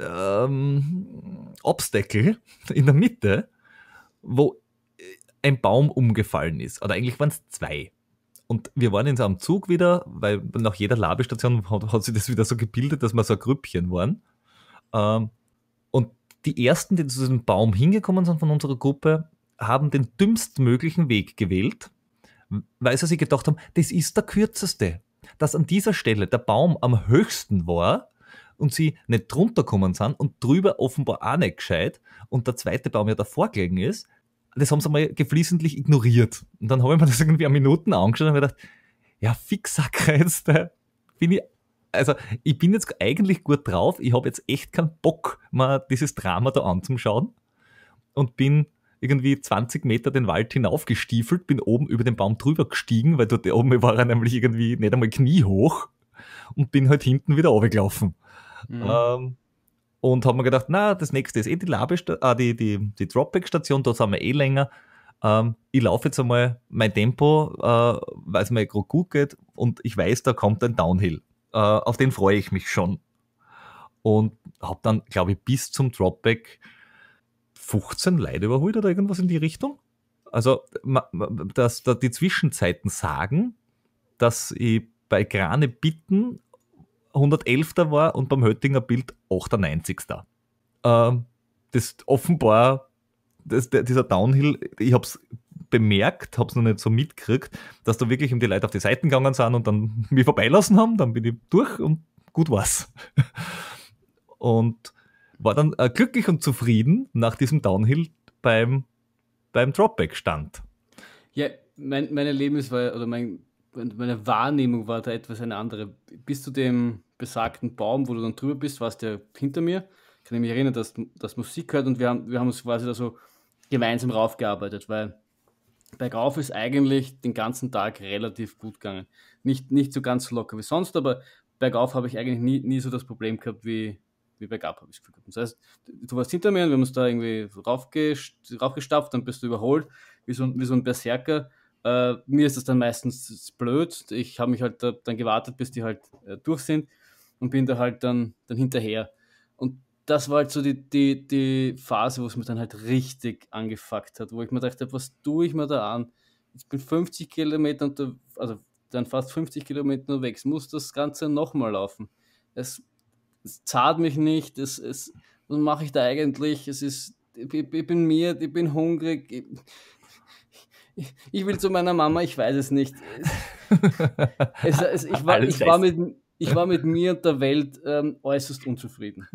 ähm, Obstacle in der Mitte, wo äh, ein Baum umgefallen ist. Oder eigentlich waren es zwei. Und wir waren in so einem Zug wieder, weil nach jeder Labestation hat, hat sich das wieder so gebildet, dass wir so ein Grüppchen waren. Ähm, und die ersten, die zu diesem Baum hingekommen sind von unserer Gruppe, haben den dümmstmöglichen Weg gewählt, weil sie sich gedacht haben, das ist der kürzeste. Dass an dieser Stelle der Baum am höchsten war, und sie nicht drunter kommen sind und drüber offenbar auch nicht gescheit und der zweite Baum ja davor gelegen ist, das haben sie mal geflissentlich ignoriert. Und dann habe ich mir das irgendwie an Minuten angeschaut und mir gedacht, ja, Fixer jetzt, äh, bin ich, also ich bin jetzt eigentlich gut drauf, ich habe jetzt echt keinen Bock, mal dieses Drama da anzuschauen und bin irgendwie 20 Meter den Wald hinaufgestiefelt, bin oben über den Baum drüber gestiegen, weil dort oben war er nämlich irgendwie nicht einmal kniehoch und bin halt hinten wieder runtergelaufen. Mhm. Ähm, und habe mir gedacht, na, das nächste ist eh die, Labesta ah, die, die, die Dropback-Station, da sind wir eh länger. Ähm, ich laufe jetzt einmal mein Tempo, äh, weil es mir gerade gut geht und ich weiß, da kommt ein Downhill. Äh, auf den freue ich mich schon. Und habe dann, glaube ich, bis zum Dropback 15 Leute überholt oder irgendwas in die Richtung. Also, dass da die Zwischenzeiten sagen, dass ich bei Krane bitten 111. war und beim Höttinger Bild 98. Ähm, das offenbar, das, der, dieser Downhill, ich habe es bemerkt, habe es noch nicht so mitgekriegt, dass da wirklich um die Leute auf die Seiten gegangen sind und dann mich vorbeilassen haben, dann bin ich durch und gut war's. und war dann äh, glücklich und zufrieden nach diesem Downhill beim, beim Dropback-Stand. Ja, mein, meine Lebens- oder mein meine Wahrnehmung war da etwas eine andere. Bis zu dem besagten Baum, wo du dann drüber bist, warst du hinter mir. Ich kann mich erinnern, dass, dass Musik hört und wir haben, wir haben uns quasi da so gemeinsam raufgearbeitet, weil bergauf ist eigentlich den ganzen Tag relativ gut gegangen. Nicht, nicht so ganz locker wie sonst, aber bergauf habe ich eigentlich nie, nie so das Problem gehabt wie, wie bergab, habe ich das Gefühl Das heißt, du warst hinter mir und wir haben uns da irgendwie raufgestapft, dann bist du überholt, wie so, wie so ein Berserker äh, mir ist das dann meistens blöd. Ich habe mich halt dann gewartet, bis die halt äh, durch sind und bin da halt dann, dann hinterher. Und das war halt so die, die, die Phase, wo es mir dann halt richtig angefuckt hat, wo ich mir dachte, was tue ich mir da an? Ich bin 50 Kilometer, unter, also dann fast 50 Kilometer unterwegs, muss das Ganze nochmal laufen. Es, es zahlt mich nicht, es, es, was mache ich da eigentlich? Es ist, ich, ich bin mir, ich bin hungrig, ich, ich will zu meiner Mama, ich weiß es nicht. Es, es, ich, war, ich, war mit, ich, war, mit, mir und der Welt ähm, äußerst unzufrieden.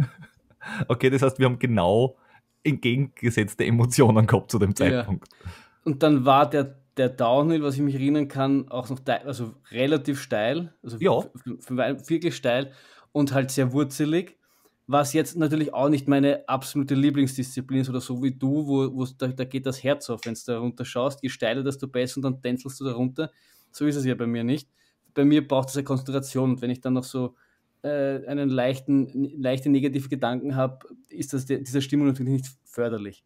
Okay, das heißt, wir haben genau entgegengesetzte Emotionen gehabt zu dem Zeitpunkt. Ja. Und dann war der, der Downhill, was ich mich erinnern kann, auch noch also relativ steil, also ja. wirklich steil und halt sehr wurzelig was jetzt natürlich auch nicht meine absolute Lieblingsdisziplin ist oder so wie du, wo, wo da, da geht das Herz auf, wenn du da runter schaust, je steiler, desto besser und dann tänzelst du da runter. So ist es ja bei mir nicht. Bei mir braucht es eine Konzentration und wenn ich dann noch so äh, einen leichten, leichte negative Gedanken habe, ist das de, dieser Stimmung natürlich nicht förderlich.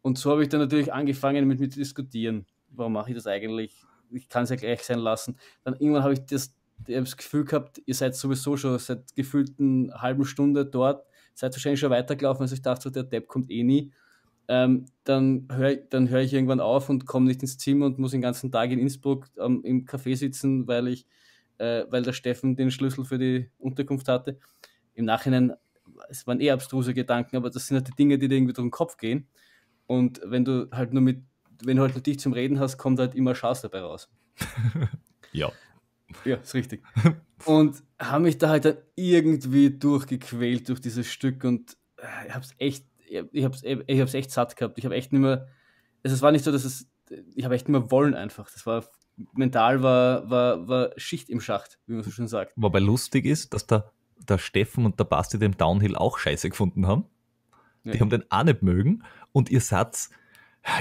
Und so habe ich dann natürlich angefangen mit, mir zu diskutieren. Warum mache ich das eigentlich? Ich kann es ja gleich sein lassen. Dann irgendwann habe ich das ihr habt das Gefühl gehabt, ihr seid sowieso schon seit gefühlten halben Stunde dort, seid wahrscheinlich schon weitergelaufen, also ich dachte, der Depp kommt eh nie. Ähm, dann höre dann hör ich irgendwann auf und komme nicht ins Zimmer und muss den ganzen Tag in Innsbruck ähm, im Café sitzen, weil ich, äh, weil der Steffen den Schlüssel für die Unterkunft hatte. Im Nachhinein, es waren eher abstruse Gedanken, aber das sind halt die Dinge, die dir irgendwie durch den Kopf gehen. Und wenn du halt nur mit, wenn du halt nur dich zum Reden hast, kommt halt immer Schaß dabei raus. ja. Ja, ist richtig. und habe mich da halt dann irgendwie durchgequält durch dieses Stück und äh, ich habe es echt, ich habe ich hab's echt satt gehabt. Ich habe echt nicht mehr, also es war nicht so, dass es, ich habe echt nicht mehr wollen einfach. Das war mental war, war, war Schicht im Schacht, wie man so schön sagt. Wobei lustig ist, dass der, der Steffen und der Basti den Downhill auch scheiße gefunden haben. Ja. Die haben den auch nicht mögen und ihr Satz,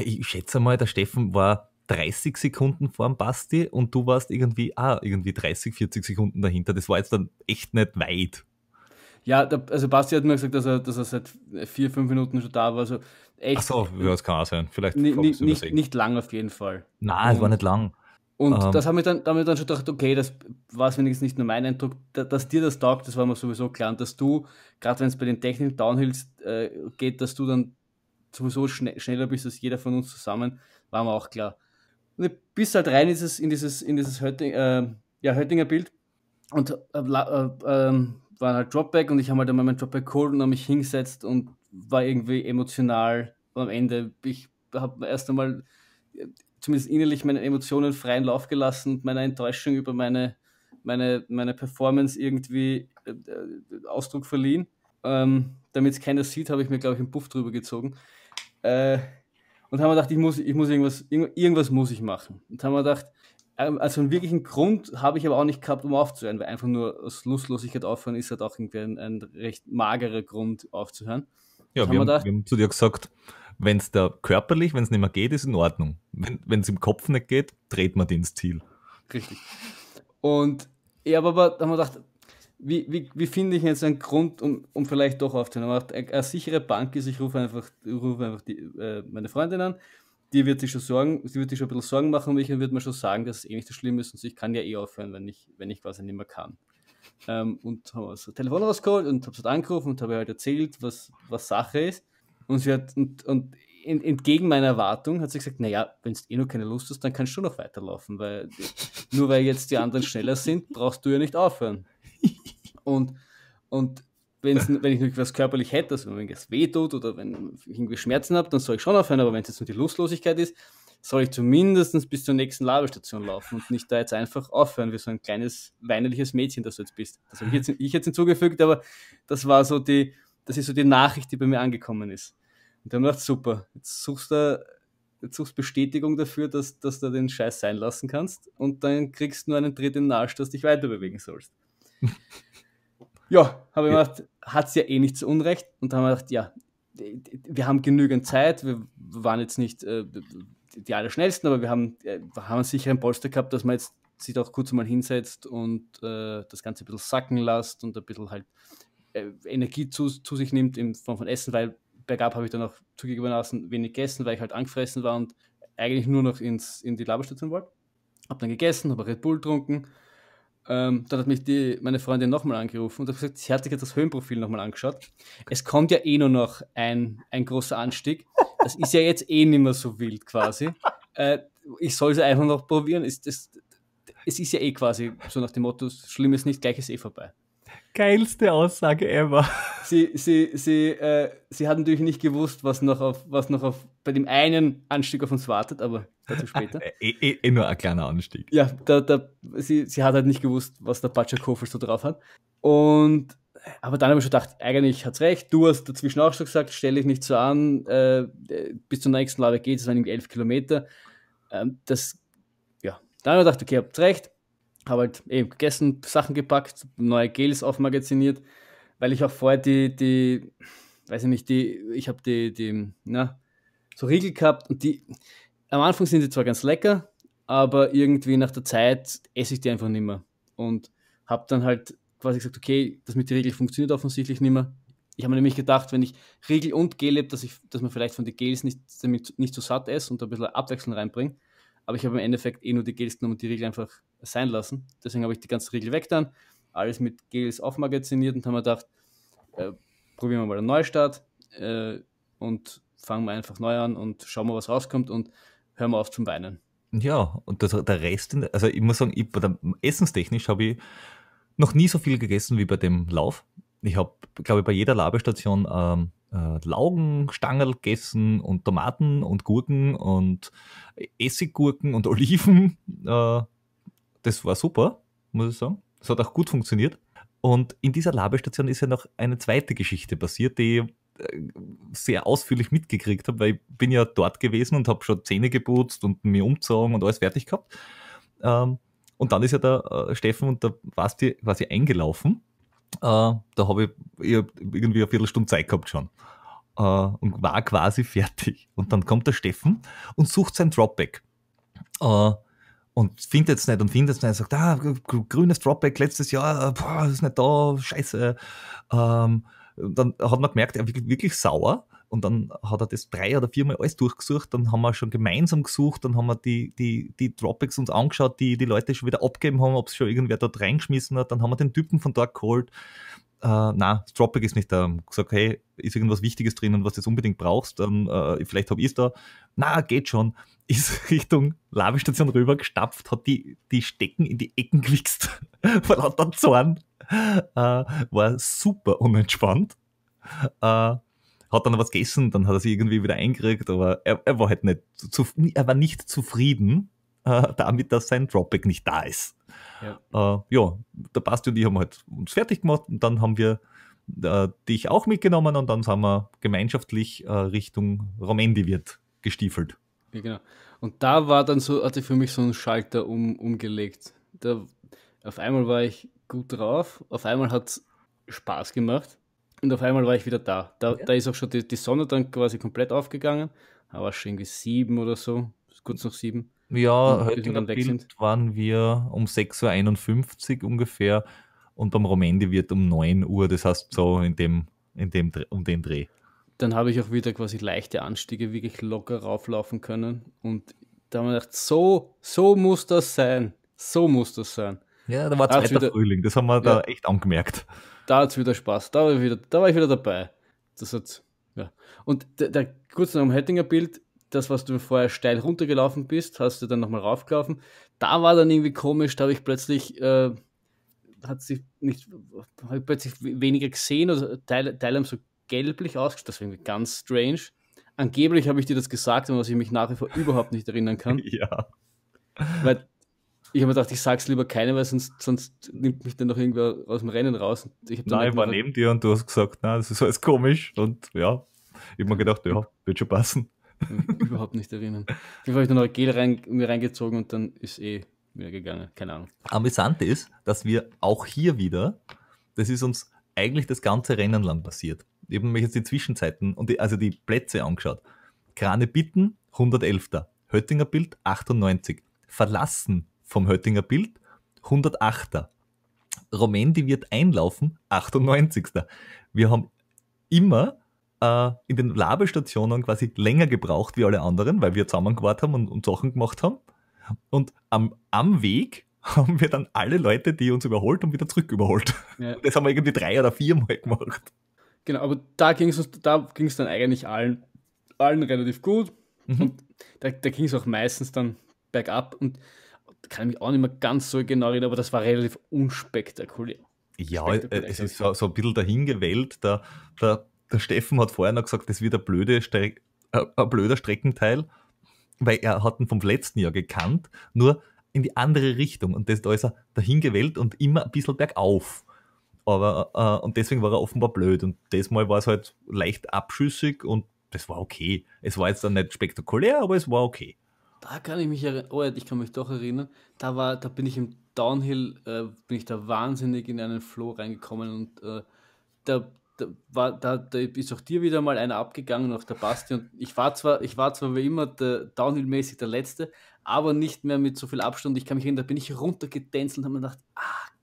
ich schätze mal, der Steffen war 30 Sekunden vorm Basti und du warst irgendwie, ah, irgendwie 30, 40 Sekunden dahinter. Das war jetzt dann echt nicht weit. Ja, der, also Basti hat mir gesagt, dass er, dass er seit vier, fünf Minuten schon da war. Also echt. Ach das kann auch sein. Vielleicht nicht, nicht, lang auf jeden Fall. Nein, es war nicht lang. Und ähm, das haben wir dann, damit dann schon gedacht, okay, das war es wenigstens nicht nur mein Eindruck, da, dass dir das taugt, das war mir sowieso klar. Und dass du, gerade wenn es bei den Technik Downhills äh, geht, dass du dann sowieso schne schneller bist als jeder von uns zusammen, war mir auch klar. Und ne, bis halt rein ist es in dieses, in dieses Hötting, äh, ja, Höttinger Bild und äh, äh, ähm, war halt Dropback und ich habe halt einmal meinen Dropback geholt und habe mich hingesetzt und war irgendwie emotional am Ende. Ich habe erst einmal äh, zumindest innerlich meine Emotionen freien Lauf gelassen und meine Enttäuschung über meine, meine, meine Performance irgendwie äh, äh Ausdruck verliehen. Ähm, Damit es keiner sieht, habe ich mir, glaube ich, einen Puff drüber gezogen. Äh, und haben wir gedacht, ich muss, ich muss irgendwas, irgendwas muss ich machen. Und haben wir gedacht, ähm, also einen wirklichen Grund habe ich aber auch nicht gehabt, um aufzuhören, weil einfach nur aus Lustlosigkeit aufhören ist halt auch irgendwie ein, ein recht magerer Grund aufzuhören. Ja, wir haben, wir, haben, wir haben zu dir gesagt, wenn es da körperlich, wenn es nicht mehr geht, ist in Ordnung. Wenn es im Kopf nicht geht, dreht man den Stil. Richtig. Und ja, aber, aber da haben wir gedacht, wie, wie, wie finde ich jetzt einen Grund, um, um vielleicht doch aufzunehmen? Eine, sichere Bank ist, ich rufe einfach, rufe einfach die, äh, meine Freundin an, die wird sich schon Sorgen, die wird sich schon ein bisschen Sorgen machen um mich und wird mir schon sagen, dass es eh nicht so schlimm ist und ich kann ja eh aufhören, wenn ich, wenn ich quasi nicht mehr kann. Ähm, und habe das Telefon rausgeholt und habe es halt angerufen und habe halt erzählt, was, was Sache ist. Und sie hat, und, und entgegen meiner Erwartung hat sie gesagt, naja, wenn du eh noch keine Lust hast, dann kannst du noch weiterlaufen, weil nur weil jetzt die anderen schneller sind, brauchst du ja nicht aufhören. Und, und wenn ich wirklich was körperlich hätte, also wenn weh tut oder wenn ich irgendwie Schmerzen habe, dann soll ich schon aufhören. Aber wenn es jetzt nur die Lustlosigkeit ist, soll ich zumindest bis zur nächsten Labestation laufen und nicht da jetzt einfach aufhören, wie so ein kleines weinerliches Mädchen, das du jetzt bist. Das habe ich jetzt, ich jetzt hinzugefügt, aber das war so die, das ist so die Nachricht, die bei mir angekommen ist. Und dann macht ich super, jetzt suchst du jetzt suchst Bestätigung dafür, dass, dass du den Scheiß sein lassen kannst und dann kriegst du nur einen dritten Arsch, dass du dich weiter bewegen sollst. Ja, habe ich mir gedacht, hat es ja eh nicht zu Unrecht. Und dann haben wir gedacht, ja, wir haben genügend Zeit, wir waren jetzt nicht äh, die allerschnellsten, aber wir haben, äh, haben sicher ein Polster gehabt, dass man jetzt sich auch kurz mal hinsetzt und äh, das Ganze ein bisschen sacken lässt und ein bisschen halt äh, Energie zu, zu sich nimmt in Form von Essen, weil bergab habe ich dann auch zugegebenermaßen wenig gegessen, weil ich halt angefressen war und eigentlich nur noch ins, in die Laberstation wollte. Habe dann gegessen, habe Red Bull getrunken ähm, dann hat mich die, meine Freundin nochmal angerufen und hat gesagt, sie hat sich jetzt das Höhenprofil nochmal angeschaut. Es kommt ja eh nur noch ein, ein großer Anstieg. Das ist ja jetzt eh nicht mehr so wild quasi. Äh, ich soll es einfach noch probieren. Es, das, es ist ja eh quasi so nach dem Motto, schlimm ist nicht, gleich ist eh vorbei. Geilste Aussage ever. Sie, sie, sie, äh, sie hat natürlich nicht gewusst, was noch, auf, was noch auf, bei dem einen Anstieg auf uns wartet, aber dazu später. eh, eh, eh, nur ein kleiner Anstieg. Ja, da, da, sie, sie hat halt nicht gewusst, was der Batschakofel so drauf hat. Und aber dann habe ich schon gedacht, eigentlich hat es recht, du hast dazwischen auch schon gesagt, stelle ich nicht so an, äh, bis zur nächsten Lade geht es es dann irgendwie elf Kilometer. Ähm, das, ja, dann habe ich gedacht, okay, habt recht, habe halt eben gegessen, Sachen gepackt, neue Gels aufmagaziniert, weil ich auch vorher die, die weiß ich nicht, die, ich habe die, die, na, so Riegel gehabt und die, am Anfang sind die zwar ganz lecker, aber irgendwie nach der Zeit esse ich die einfach nicht mehr und habe dann halt quasi gesagt, okay, das mit den Riegel funktioniert offensichtlich nicht mehr. Ich habe mir nämlich gedacht, wenn ich Riegel und Gel habe, dass, ich, dass man vielleicht von den Gels nicht, damit nicht zu so satt esse und ein bisschen Abwechslung reinbringt. Aber ich habe im Endeffekt eh nur die Gels genommen und die Riegel einfach sein lassen. Deswegen habe ich die ganze Regel weg dann, alles mit Gels aufmagaziniert und haben mir gedacht, äh, probieren wir mal einen Neustart äh, und fangen wir einfach neu an und schauen mal, was rauskommt und hören wir auf zum Weinen. Ja, und das, der Rest, der, also ich muss sagen, ich, essenstechnisch habe ich noch nie so viel gegessen wie bei dem Lauf. Ich habe, glaube ich, bei jeder Labestation ähm, äh, Laugenstangerl gegessen und Tomaten und Gurken und Essiggurken und Oliven. Äh, das war super, muss ich sagen. Das hat auch gut funktioniert. Und in dieser Labestation ist ja noch eine zweite Geschichte passiert, die ich äh, sehr ausführlich mitgekriegt habe, weil ich bin ja dort gewesen und habe schon Zähne geputzt und mir umgezogen und alles fertig gehabt. Ähm, und dann ist ja der äh, Steffen und der Basti quasi eingelaufen. Äh, da habe ich, irgendwie eine Viertelstunde Zeit gehabt schon. und war quasi fertig. Und dann kommt der Steffen und sucht sein Dropback und findet es nicht und findet es nicht. Sagt, ah, grünes Dropback letztes Jahr, äh, boah, ist nicht da, scheiße. Ähm, dann hat man gemerkt, er wird wirklich sauer. Und dann hat er das drei oder viermal alles durchgesucht. Dann haben wir schon gemeinsam gesucht. Dann haben wir die, die, die Dropbacks uns angeschaut, die die Leute schon wieder abgegeben haben, ob es schon irgendwer dort reingeschmissen hat. Dann haben wir den Typen von dort geholt äh, na, Dropback ist nicht da. Ähm, gesagt, hey, ist irgendwas Wichtiges drin und was du jetzt unbedingt brauchst? Dann, ähm, äh, vielleicht habe ich es da. Na, geht schon. Ist Richtung Labestation rüber gestapft, hat die, die Stecken in die Ecken gewichst vor lauter Zorn. Äh, war super unentspannt. Äh, hat dann was gegessen, dann hat er sich irgendwie wieder eingekriegt, aber er, er war halt nicht, zu, er war nicht zufrieden äh, damit, dass sein Dropback nicht da ist. Ja, äh, ja der Basti und ich haben halt uns fertig gemacht und dann haben wir äh, dich auch mitgenommen und dann sind wir gemeinschaftlich äh, Richtung Romendi wird gestiefelt. Ja, genau. Und da war dann so, hatte für mich so ein Schalter um, umgelegt. Da, auf einmal war ich gut drauf, auf einmal hat es Spaß gemacht und auf einmal war ich wieder da. Da, ja. da ist auch schon die, die Sonne dann quasi komplett aufgegangen. Da war schon irgendwie sieben oder so, kurz nach sieben. Ja, heute im Bild waren wir um 6.51 Uhr ungefähr und beim Romendi wird um 9 Uhr, das heißt so in dem, in dem, um den Dreh. Dann habe ich auch wieder quasi leichte Anstiege wirklich locker rauflaufen können und da haben wir gedacht, so, so muss das sein, so muss das sein. Ja, da war da zweiter wieder, Frühling, das haben wir ja, da echt angemerkt. Da hat es wieder Spaß, da war, ich wieder, da war ich wieder dabei. Das hat, ja. Und der, der kurz nach dem Hettinger Bild, das, was du vorher steil runtergelaufen bist, hast du dann nochmal raufgelaufen. Da war dann irgendwie komisch, da habe ich plötzlich, äh, hat sich nicht, habe ich plötzlich weniger gesehen oder Teile, Teile haben so gelblich ausgeschaut, das war irgendwie ganz strange. Angeblich habe ich dir das gesagt, an was ich mich nach wie vor überhaupt nicht erinnern kann. ja. Weil ich habe mir gedacht, ich sage es lieber keiner, weil sonst, sonst nimmt mich dann noch irgendwer aus dem Rennen raus. Ich Nein, ich war neben dir und du hast gesagt, na, das ist alles komisch und ja, ich habe mir gedacht, ja, wird schon passen. überhaupt nicht erinnern. Auf jeden habe ich nur noch Gel rein, mir reingezogen und dann ist eh wieder gegangen. Keine Ahnung. Amüsant ist, dass wir auch hier wieder, das ist uns eigentlich das ganze Rennen lang passiert. Ich habe mir jetzt die Zwischenzeiten und die, also die Plätze angeschaut. Krane Bitten, 111. Höttinger Bild, 98. Verlassen vom Höttinger Bild, 108. Romendi wird einlaufen, 98. Wir haben immer äh, in den Labestationen quasi länger gebraucht wie alle anderen, weil wir zusammengewartet haben und, und Sachen gemacht haben. Und am, am Weg haben wir dann alle Leute, die uns überholt haben, wieder zurück überholt. Ja. Das haben wir irgendwie drei oder vier Mal gemacht. Genau, aber da ging es da ging's dann eigentlich allen, allen relativ gut. Mhm. Und da, da ging es auch meistens dann bergab. Und da kann ich mich auch nicht mehr ganz so genau erinnern, aber das war relativ unspektakulär. Ja, es ist so, so ein bisschen dahingewählt. Der, da der Steffen hat vorher noch gesagt, das wird ein, blöde Streck, äh, ein blöder Streckenteil, weil er hat ihn vom letzten Jahr gekannt, nur in die andere Richtung. Und das, da ist er dahin gewählt und immer ein bisschen bergauf. Aber, äh, und deswegen war er offenbar blöd. Und das Mal war es halt leicht abschüssig und das war okay. Es war jetzt dann nicht spektakulär, aber es war okay. Da kann ich mich erinnern, oh, ich kann mich doch erinnern, da war, da bin ich im Downhill, äh, bin ich da wahnsinnig in einen Flow reingekommen und äh, da, da, war, da, da, ist auch dir wieder mal einer abgegangen, auch der Basti. Und ich war zwar, ich war zwar wie immer Downhill-mäßig der Letzte, aber nicht mehr mit so viel Abstand. Ich kann mich erinnern, da bin ich runtergetänzelt und habe mir gedacht, ah,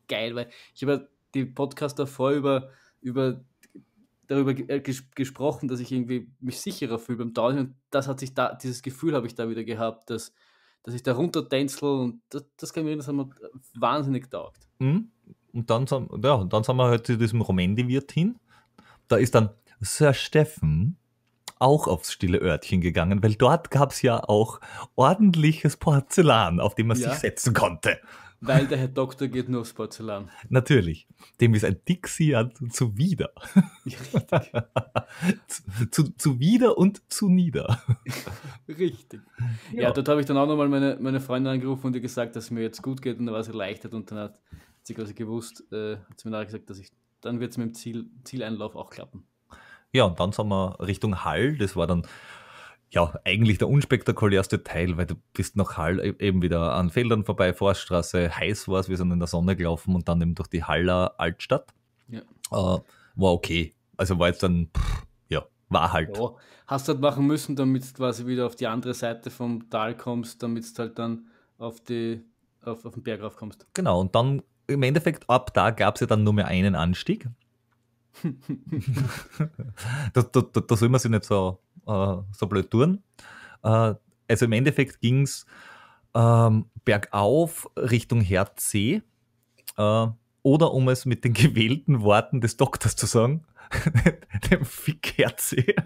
geil, weil ich habe ja die Podcast davor über, über darüber äh, ges gesprochen, dass ich irgendwie mich sicherer fühle beim Downhill. Und das hat sich da, dieses Gefühl habe ich da wieder gehabt, dass, dass ich da runtertänzel und das, das kann mir das haben wahnsinnig taugt. Mhm. Und dann, ja, dann sind wir halt zu diesem Romendi-Wirt hin da ist dann Sir Steffen auch aufs stille Örtchen gegangen, weil dort gab es ja auch ordentliches Porzellan, auf dem man ja. sich setzen konnte. Weil der Herr Doktor geht nur aufs Porzellan. Natürlich. Dem ist ein Dixiat zuwider. Richtig. zu, zuwider und zu nieder. Richtig. Ja, ja dort habe ich dann auch nochmal meine, meine Freundin angerufen und ihr gesagt, dass es mir jetzt gut geht und da war sie erleichtert und dann hat sie quasi gewusst, äh, hat sie mir nachher gesagt, dass ich dann wird es mit dem Ziel, Zieleinlauf auch klappen. Ja, und dann sind wir Richtung Hall. Das war dann ja eigentlich der unspektakulärste Teil, weil du bist nach Hall e-, eben wieder an Feldern vorbei, Forststraße, heiß war es, wir sind in der Sonne gelaufen und dann eben durch die Haller Altstadt. Ja. Äh, war okay. Also war jetzt dann, pff, ja, war halt. Ja, hast du halt machen müssen, damit du quasi wieder auf die andere Seite vom Tal kommst, damit du halt dann auf die auf, auf den Berg raufkommst. Genau, und dann im Endeffekt ab da gab es ja dann nur mehr einen Anstieg. da, da, da, soll man sich nicht so, äh, so blöd tun. Äh, also im Endeffekt ging es ähm, bergauf Richtung Herdsee. Äh, oder um es mit den gewählten Worten des Doktors zu sagen, dem Fick Herdsee.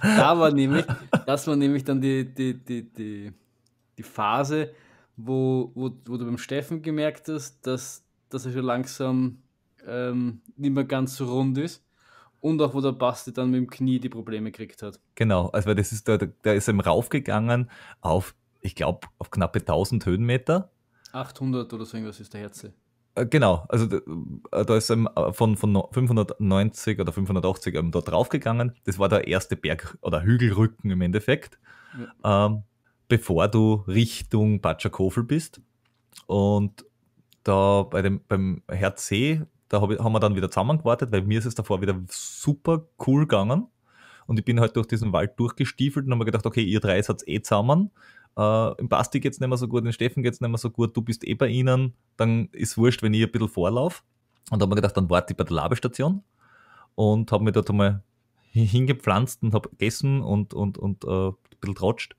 da war nämlich, das war nämlich dann die, die, die, die, die Phase, wo, wo, wo du beim Steffen gemerkt hast, dass, dass er schon langsam ähm, nicht mehr ganz so rund ist. Und auch, wo der Basti dann mit dem Knie die Probleme gekriegt hat. Genau, also das ist, da, da ist ihm raufgegangen auf, ich glaube, auf knappe 1000 Höhenmeter. 800 oder so irgendwas ist der Herze. Äh, genau, also da, äh, da ist er äh, von, von 590 oder 580 eben da draufgegangen. Das war der erste Berg- oder Hügelrücken im Endeffekt. Ja. Ähm, bevor du Richtung Batschakofel bist. Und da bei dem, beim Herzsee, da hab ich, haben wir dann wieder zusammengewartet, weil mir ist es davor wieder super cool gegangen. Und ich bin halt durch diesen Wald durchgestiefelt und habe mir gedacht, okay, ihr drei seid eh zusammen. Äh, Im Basti geht es nicht mehr so gut, in Steffen geht es nicht mehr so gut, du bist eh bei ihnen. Dann ist wurscht, wenn ich ein bisschen vorlauf. Und da habe mir gedacht, dann warte ich bei der Labestation und habe mich dort einmal hingepflanzt und habe gegessen und, und, und äh, ein bisschen trotscht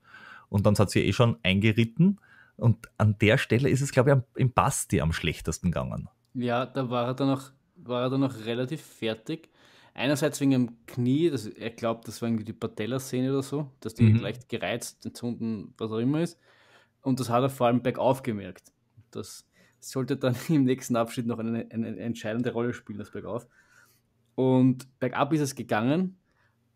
und dann hat sie eh schon eingeritten. Und an der Stelle ist es, glaube ich, im Basti am schlechtesten gegangen. Ja, da war er dann auch, war er dann auch relativ fertig. Einerseits wegen dem Knie, das, er glaubt, das war irgendwie die Patella-Szene oder so, dass die mhm. leicht gereizt, entzünden, was auch immer ist. Und das hat er vor allem bergauf gemerkt. Das sollte dann im nächsten Abschnitt noch eine, eine entscheidende Rolle spielen, das bergauf. Und bergab ist es gegangen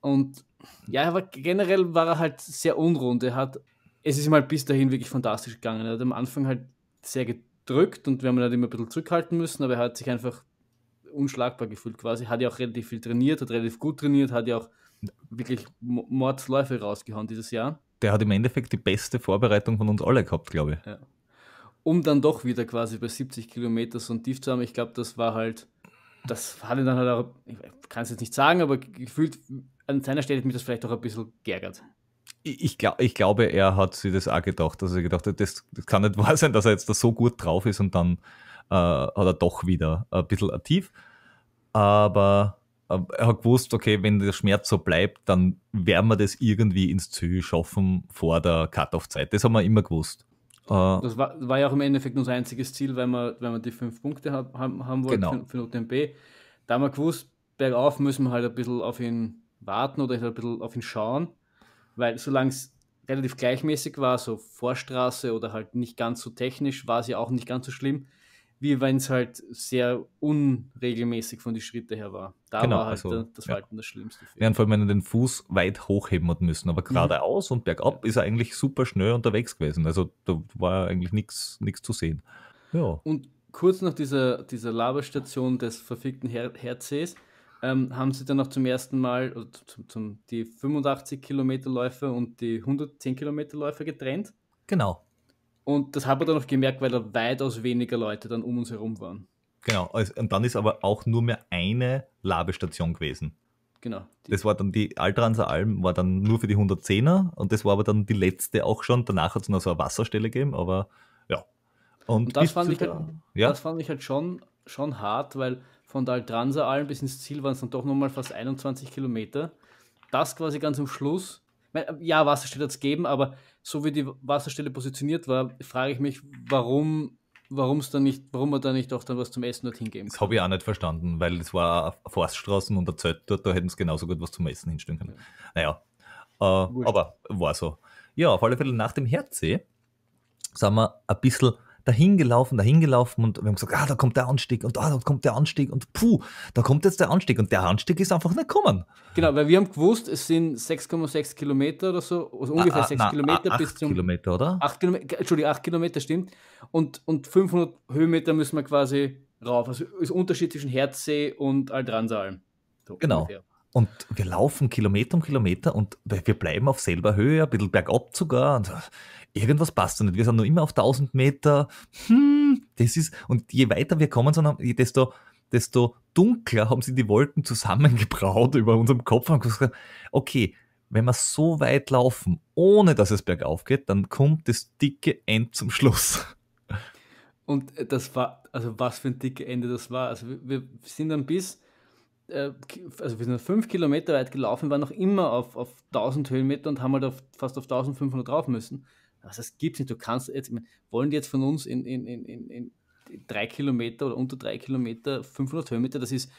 und ja, aber generell war er halt sehr unrund. Er hat, es ist ihm halt bis dahin wirklich fantastisch gegangen. Er hat am Anfang halt sehr gedrückt und wir haben ihn halt immer ein bisschen zurückhalten müssen, aber er hat sich einfach unschlagbar gefühlt quasi. Hat ja auch relativ viel trainiert, hat relativ gut trainiert, hat ja auch wirklich Mordsläufe rausgehauen dieses Jahr. Der hat im Endeffekt die beste Vorbereitung von uns alle gehabt, glaube ich. Ja. Um dann doch wieder quasi bei 70 Kilometer so ein Tief zu haben, ich glaube, das war halt, das hat ihn dann halt auch, ich kann es jetzt nicht sagen, aber gefühlt an seiner Stelle hat mich das vielleicht auch ein bisschen geärgert. Ich, glaub, ich glaube, er hat sich das auch gedacht, dass er gedacht hat, das, das, kann nicht wahr sein, dass er jetzt da so gut drauf ist und dann äh, hat er doch wieder ein bisschen aktiv. Aber äh, er hat gewusst, okay, wenn der Schmerz so bleibt, dann werden wir das irgendwie ins Ziel schaffen vor der Cut-Off-Zeit. Das haben wir immer gewusst. Äh, das war, war, ja auch im Endeffekt unser einziges Ziel, weil wir, weil wir die fünf Punkte haben, haben wollten genau. für, für OTMB. Da haben wir gewusst, bergauf müssen wir halt ein bisschen auf ihn warten oder ein bisschen auf ihn schauen, weil solange es relativ gleichmäßig war, so Vorstraße oder halt nicht ganz so technisch, war es ja auch nicht ganz so schlimm, wie wenn es halt sehr unregelmäßig von den Schritten her war. Da genau, war halt also, das Verhalten ja. das Schlimmste. Fehler. Ja, und vor allem, wenn er den Fuß weit hochheben hat müssen, aber mhm. geradeaus mhm. und bergab ja. ist er eigentlich super schnell unterwegs gewesen. Also da war eigentlich nichts zu sehen. Ja. Und kurz nach dieser, dieser Lavastation des verfickten Her Herzsees ähm, haben sie dann auch zum ersten Mal also zum, zum, die 85 Kilometer Läufe und die 110 Kilometer Läufe getrennt. Genau. Und das haben wir dann auch gemerkt, weil da weitaus weniger Leute dann um uns herum waren. Genau, also, und dann ist aber auch nur mehr eine Labestation gewesen. Genau. Das war dann die Altranser Alm, war dann nur für die 110er und das war aber dann die letzte auch schon. Danach hat es noch so eine Wasserstelle gegeben, aber ja. Und, und das, fand ich halt, ja? das fand ich halt schon, schon hart, weil von der Altransa Alm bis ins Ziel waren es dann doch nochmal fast 21 Kilometer. Das quasi ganz am Schluss. Ja, Wasserstelle hat es gegeben, aber so wie die Wasserstelle positioniert war, frage ich mich, warum warum es dann nicht, warum man da nicht auch dann was zum Essen dorthin geben kann. Das habe ich auch nicht verstanden, weil es war Forststraßen und der Zelt dort, da hätten sie genauso gut was zum Essen hinstellen können. Ja. Naja, äh, aber war so. Ja, auf alle Fälle nach dem Herdsee sind wir ein bisschen dahingelaufen, dahingelaufen und wir haben gesagt, ah, da kommt der Anstieg und ah, da kommt der Anstieg und puh, da kommt jetzt der Anstieg und der Anstieg ist einfach nicht gekommen. Genau, weil wir haben gewusst, es sind 6,6 Kilometer oder so, also ah, ungefähr 6 ah, Kilometer ah, bis zum... 8 Kilometer, oder? 8 Kilometer, Entschuldigung, 8 Kilometer, stimmt. Und, und 500 Höhenmeter müssen wir quasi rauf. Also ist Unterschied zwischen Herzsee und Altransalm. So genau. Ungefähr. Und wir laufen Kilometer um Kilometer und wir bleiben auf selber Höhe, ein bisschen bergab sogar. Und irgendwas passt nicht. Wir sind nur immer auf 1000 Meter. Hm, das ist, und je weiter wir kommen, desto, desto dunkler haben sie die Wolken zusammengebraut über unserem Kopf und gesagt, okay, wenn wir so weit laufen, ohne dass es bergauf geht, dann kommt das dicke End zum Schluss. Und das war, also was für ein dicke Ende das war. Also wir, wir sind dann bis, äh, also wir sind fünf Kilometer weit gelaufen, waren noch immer auf, auf 1000 Höhenmeter und haben halt auf, fast auf 1500 drauf müssen. Also das es nicht. Du kannst jetzt, meine, wollen die jetzt von uns in, in, in, in, drei Kilometer oder unter drei Kilometer 500 Höhenmeter, das ist,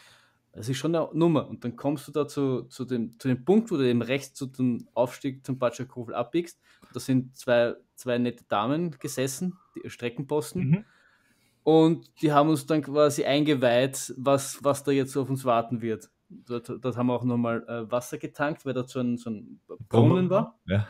das ist schon eine Nummer. Und dann kommst du da zu, zu, dem, zu dem Punkt, wo du eben rechts zu dem Aufstieg zum Batschakofel abbiegst. Da sind zwei, zwei nette Damen gesessen, die Streckenposten. Mhm. Und die haben uns dann quasi eingeweiht, was, was da jetzt auf uns warten wird. Dort, dort haben wir auch nochmal äh, Wasser getankt, weil da so ein, so ein Brunnen war. Ja.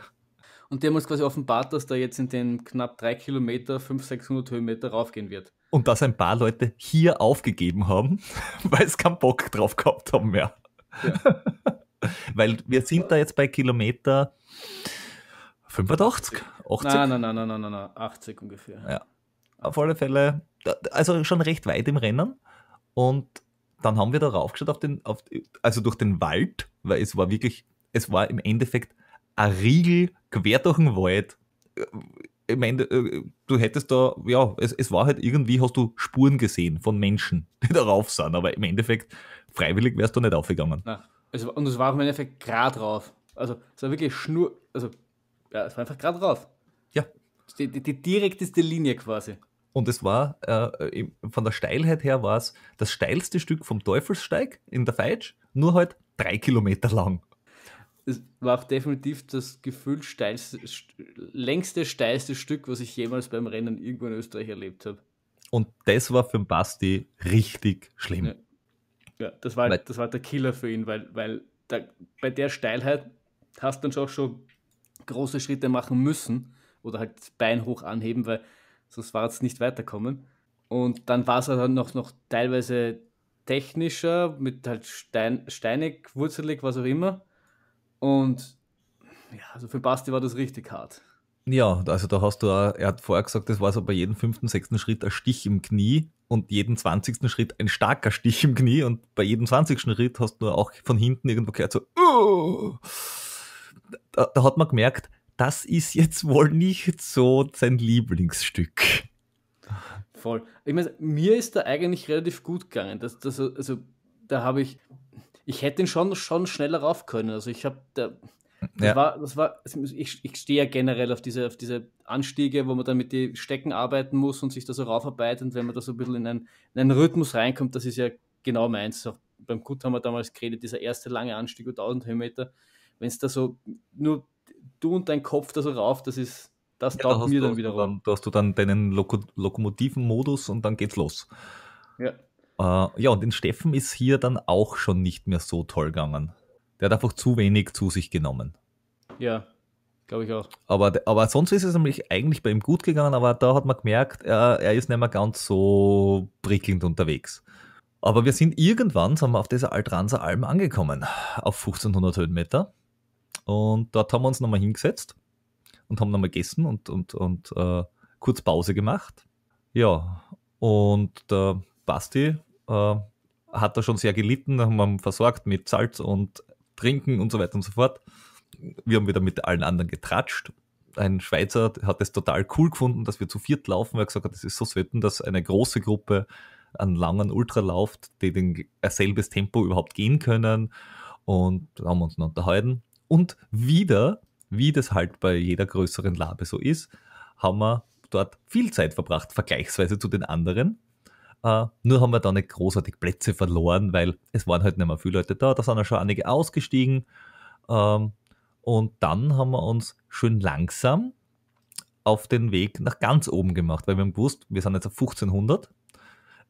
Und die haben uns quasi offenbart, dass da jetzt in den knapp drei Kilometer 500, 600 Höhenmeter raufgehen wird. Und dass ein paar Leute hier aufgegeben haben, weil es keinen Bock drauf gehabt haben mehr. Ja. weil wir sind da jetzt bei Kilometer 85, 80? Nein, nein, nein, nein, nein, nein, 80 ungefähr. Ja. Auf alle Fälle also schon recht weit im Rennen. Und dann haben wir da raufgeschaut auf den, auf, also durch den Wald, weil es war wirklich, es war im Endeffekt ein Riegel quer durch den Wald. Äh, Im Ende, äh, du hättest da, ja, es, es war halt irgendwie, hast du Spuren gesehen von Menschen, die da rauf sind, aber im Endeffekt freiwillig wärst du nicht aufgegangen. Ja. Also, und es war im Endeffekt gerade rauf. Also, es war wirklich schnur, also, ja, es war einfach gerade rauf. Ja. Die, die, die direkteste Linie quasi. Und es war, äh, von der Steilheit her war es das steilste Stück vom Teufelssteig in der Feitsch, nur halt drei Kilometer lang. Es war auch definitiv das gefühlt steilste, längste, steilste Stück, was ich jemals beim Rennen irgendwo in Österreich erlebt habe. Und das war für den Basti richtig schlimm. Ja, ja das, war, das war der Killer für ihn, weil, weil da, bei der Steilheit hast du dann schon, schon große Schritte machen müssen oder halt das Bein hoch anheben, weil sonst war es nicht weiterkommen. Und dann war es halt noch, noch teilweise technischer, mit halt Stein, steinig, wurzelig, was auch immer. Und ja, also für Basti war das richtig hart. Ja, also da hast du, auch, er hat vorher gesagt, das war so bei jedem fünften, sechsten Schritt ein Stich im Knie und jeden zwanzigsten Schritt ein starker Stich im Knie und bei jedem zwanzigsten Schritt hast du auch von hinten irgendwo gehört so, uh, da, da hat man gemerkt, das ist jetzt wohl nicht so sein Lieblingsstück. Voll. Ich meine, mir ist da eigentlich relativ gut gegangen. Das, das, also, da habe ich, ich hätte ihn schon, schon schneller rauf können. Also, ich habe da. Das ja. war, das war, ich, ich stehe ja generell auf diese, auf diese Anstiege, wo man dann mit den Stecken arbeiten muss und sich da so raufarbeitet. Und wenn man da so ein bisschen in einen, in einen Rhythmus reinkommt, das ist ja genau meins. Auch beim Gut haben wir damals geredet, dieser erste lange Anstieg über 1000 Höhenmeter. Wenn es da so nur du und dein Kopf da so rauf, das ist, das ja, taugt da mir du, dann wiederum. Da hast du dann deinen Loko Lokomotiven-Modus und dann geht's los. Ja. Uh, ja, und den Steffen ist hier dann auch schon nicht mehr so toll gegangen. Der hat einfach zu wenig zu sich genommen. Ja, glaube ich auch. Aber, aber sonst ist es nämlich eigentlich bei ihm gut gegangen, aber da hat man gemerkt, er, er ist nicht mehr ganz so prickelnd unterwegs. Aber wir sind irgendwann, sind wir auf dieser Altranser Alm angekommen, auf 1500 Höhenmeter. Und dort haben wir uns nochmal hingesetzt und haben nochmal gegessen und, und, und äh, kurz Pause gemacht. Ja, und der Basti äh, hat da schon sehr gelitten, haben wir ihn versorgt mit Salz und Trinken und so weiter und so fort. Wir haben wieder mit allen anderen getratscht. Ein Schweizer hat es total cool gefunden, dass wir zu viert laufen, weil er gesagt hat, das ist so selten, dass eine große Gruppe einen langen Ultra läuft, die den selbes Tempo überhaupt gehen können. Und haben uns noch unterhalten. Und wieder, wie das halt bei jeder größeren Labe so ist, haben wir dort viel Zeit verbracht, vergleichsweise zu den anderen. Uh, nur haben wir da nicht großartig Plätze verloren, weil es waren halt nicht mehr viele Leute da. Da sind ja schon einige ausgestiegen. Uh, und dann haben wir uns schön langsam auf den Weg nach ganz oben gemacht, weil wir haben gewusst, wir sind jetzt auf 1500.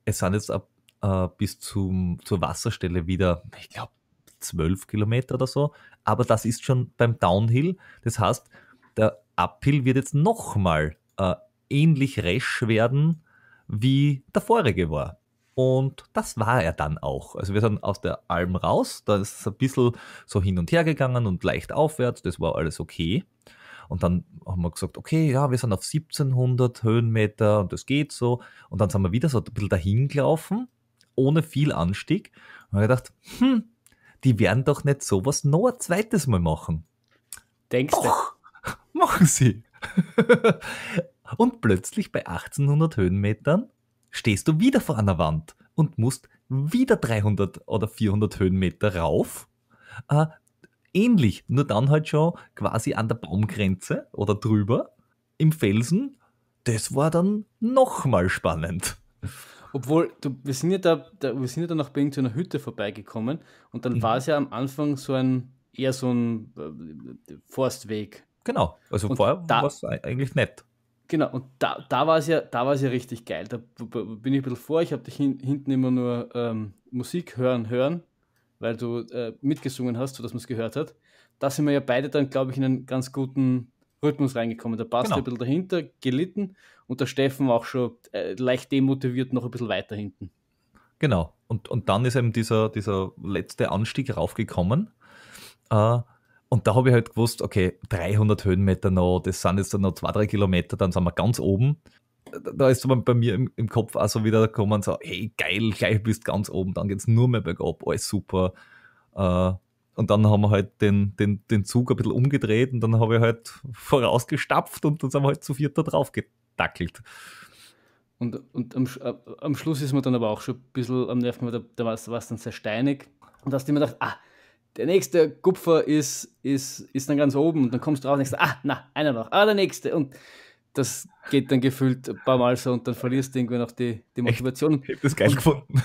Es sind jetzt ab, uh, bis zum, zur Wasserstelle wieder, ich glaube, 12 Kilometer oder so aber das ist schon beim Downhill. Das heißt, der Uphill wird jetzt nochmal äh, ähnlich rasch werden, wie der vorige war. Und das war er dann auch. Also wir sind aus der Alm raus, da ist es ein bisschen so hin und her gegangen und leicht aufwärts, das war alles okay. Und dann haben wir gesagt, okay, ja, wir sind auf 1700 Höhenmeter und das geht so. Und dann sind wir wieder so ein bisschen dahin gelaufen, ohne viel Anstieg. Und haben gedacht, hm, die werden doch nicht sowas noch ein zweites Mal machen. Denkst du? Machen sie. und plötzlich bei 1800 Höhenmetern stehst du wieder vor einer Wand und musst wieder 300 oder 400 Höhenmeter rauf. Äh, ähnlich, nur dann halt schon quasi an der Baumgrenze oder drüber im Felsen. Das war dann nochmal spannend. Obwohl, du, wir, sind ja da, da, wir sind ja da noch bei irgendeiner Hütte vorbeigekommen und dann mhm. war es ja am Anfang so ein, eher so ein äh, Forstweg. Genau, also und vorher war es eigentlich nett. Genau, und da, da war es ja, da war es ja richtig geil. Da bin ich ein bisschen vor, ich habe dich hin, hinten immer nur ähm, Musik hören, hören, weil du äh, mitgesungen hast, sodass man es gehört hat. Da sind wir ja beide dann, glaube ich, in einen ganz guten Rhythmus reingekommen. Da passt genau. ein bisschen dahinter, gelitten und der Steffen auch schon äh, leicht demotiviert noch ein bisschen weiter hinten. Genau. Und, und dann ist eben dieser, dieser letzte Anstieg raufgekommen. Äh, und da habe ich halt gewusst, okay, 300 Höhenmeter noch, das sind jetzt noch zwei, drei Kilometer, dann sind wir ganz oben. Da ist bei mir im, im Kopf auch so wieder gekommen, so, hey, geil, gleich bist ganz oben, dann geht es nur mehr bergab, alles super. Äh, und dann haben wir halt den, den, den Zug ein bisschen umgedreht und dann habe ich halt vorausgestapft und dann sind wir halt zu viert da drauf dackelt. Und, und am, äh, am Schluss ist man dann aber auch schon ein bisschen am Nerven, weil da, da war es dann sehr steinig. Und da hast du immer gedacht, ah, der nächste Kupfer ist, ist, ist dann ganz oben und dann kommst du drauf und denkst, ah, na, einer noch, ah, der nächste. Und das geht dann gefühlt ein paar Mal so und dann verlierst du irgendwann auch die, die Motivation. Ich hab das geil und, gefunden.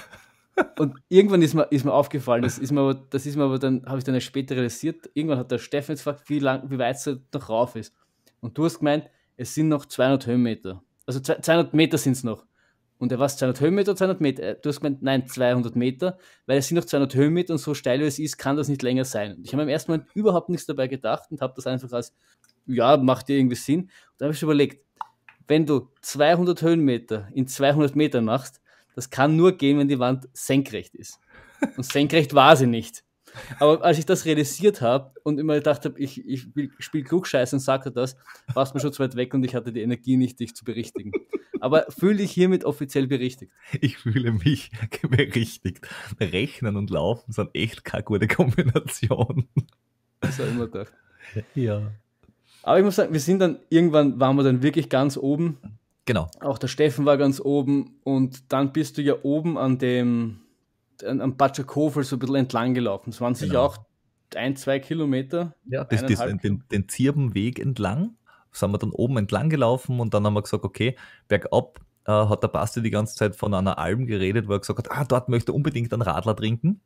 Und irgendwann ist mir, ist mir aufgefallen, das ist mir aber, das ist mir aber dann, habe ich dann erst später realisiert, irgendwann hat der Steffen jetzt gefragt, wie, lang, wie weit es halt noch rauf ist. Und du hast gemeint, es sind noch 200 Höhenmeter. Also 200 Meter sind es noch. Und er war 200 Höhenmeter, 200 Meter. Äh, du hast gemeint, nein, 200 Meter, weil es sind noch 200 Höhenmeter und so steil wie es ist, kann das nicht länger sein. ich habe im ersten Moment überhaupt nichts dabei gedacht und habe das einfach als, ja, macht dir irgendwie Sinn. Und da habe ich überlegt, wenn du 200 Höhenmeter in 200 Metern machst, das kann nur gehen, wenn die Wand senkrecht ist. Und senkrecht war sie nicht. Aber als ich das realisiert habe und immer gedacht habe, ich, ich spiele Klugscheiß und sagte das, warst mir schon zu weit weg und ich hatte die Energie nicht, dich zu berichtigen. Aber fühle dich hiermit offiziell berichtigt. Ich fühle mich berichtigt. Rechnen und Laufen sind echt keine gute Kombination. Das war immer gedacht. Ja. Aber ich muss sagen, wir sind dann irgendwann, waren wir dann wirklich ganz oben. Genau. Auch der Steffen war ganz oben und dann bist du ja oben an dem am an Batschakofel so ein bisschen entlang gelaufen. Es waren sicher genau. auch ein, zwei Kilometer. Ja, das, das, den, den Zirbenweg entlang. Sind wir dann oben entlang gelaufen und dann haben wir gesagt, okay, bergab äh, hat der Basti die ganze Zeit von einer Alm geredet, wo er gesagt hat, ah, dort möchte er unbedingt einen Radler trinken.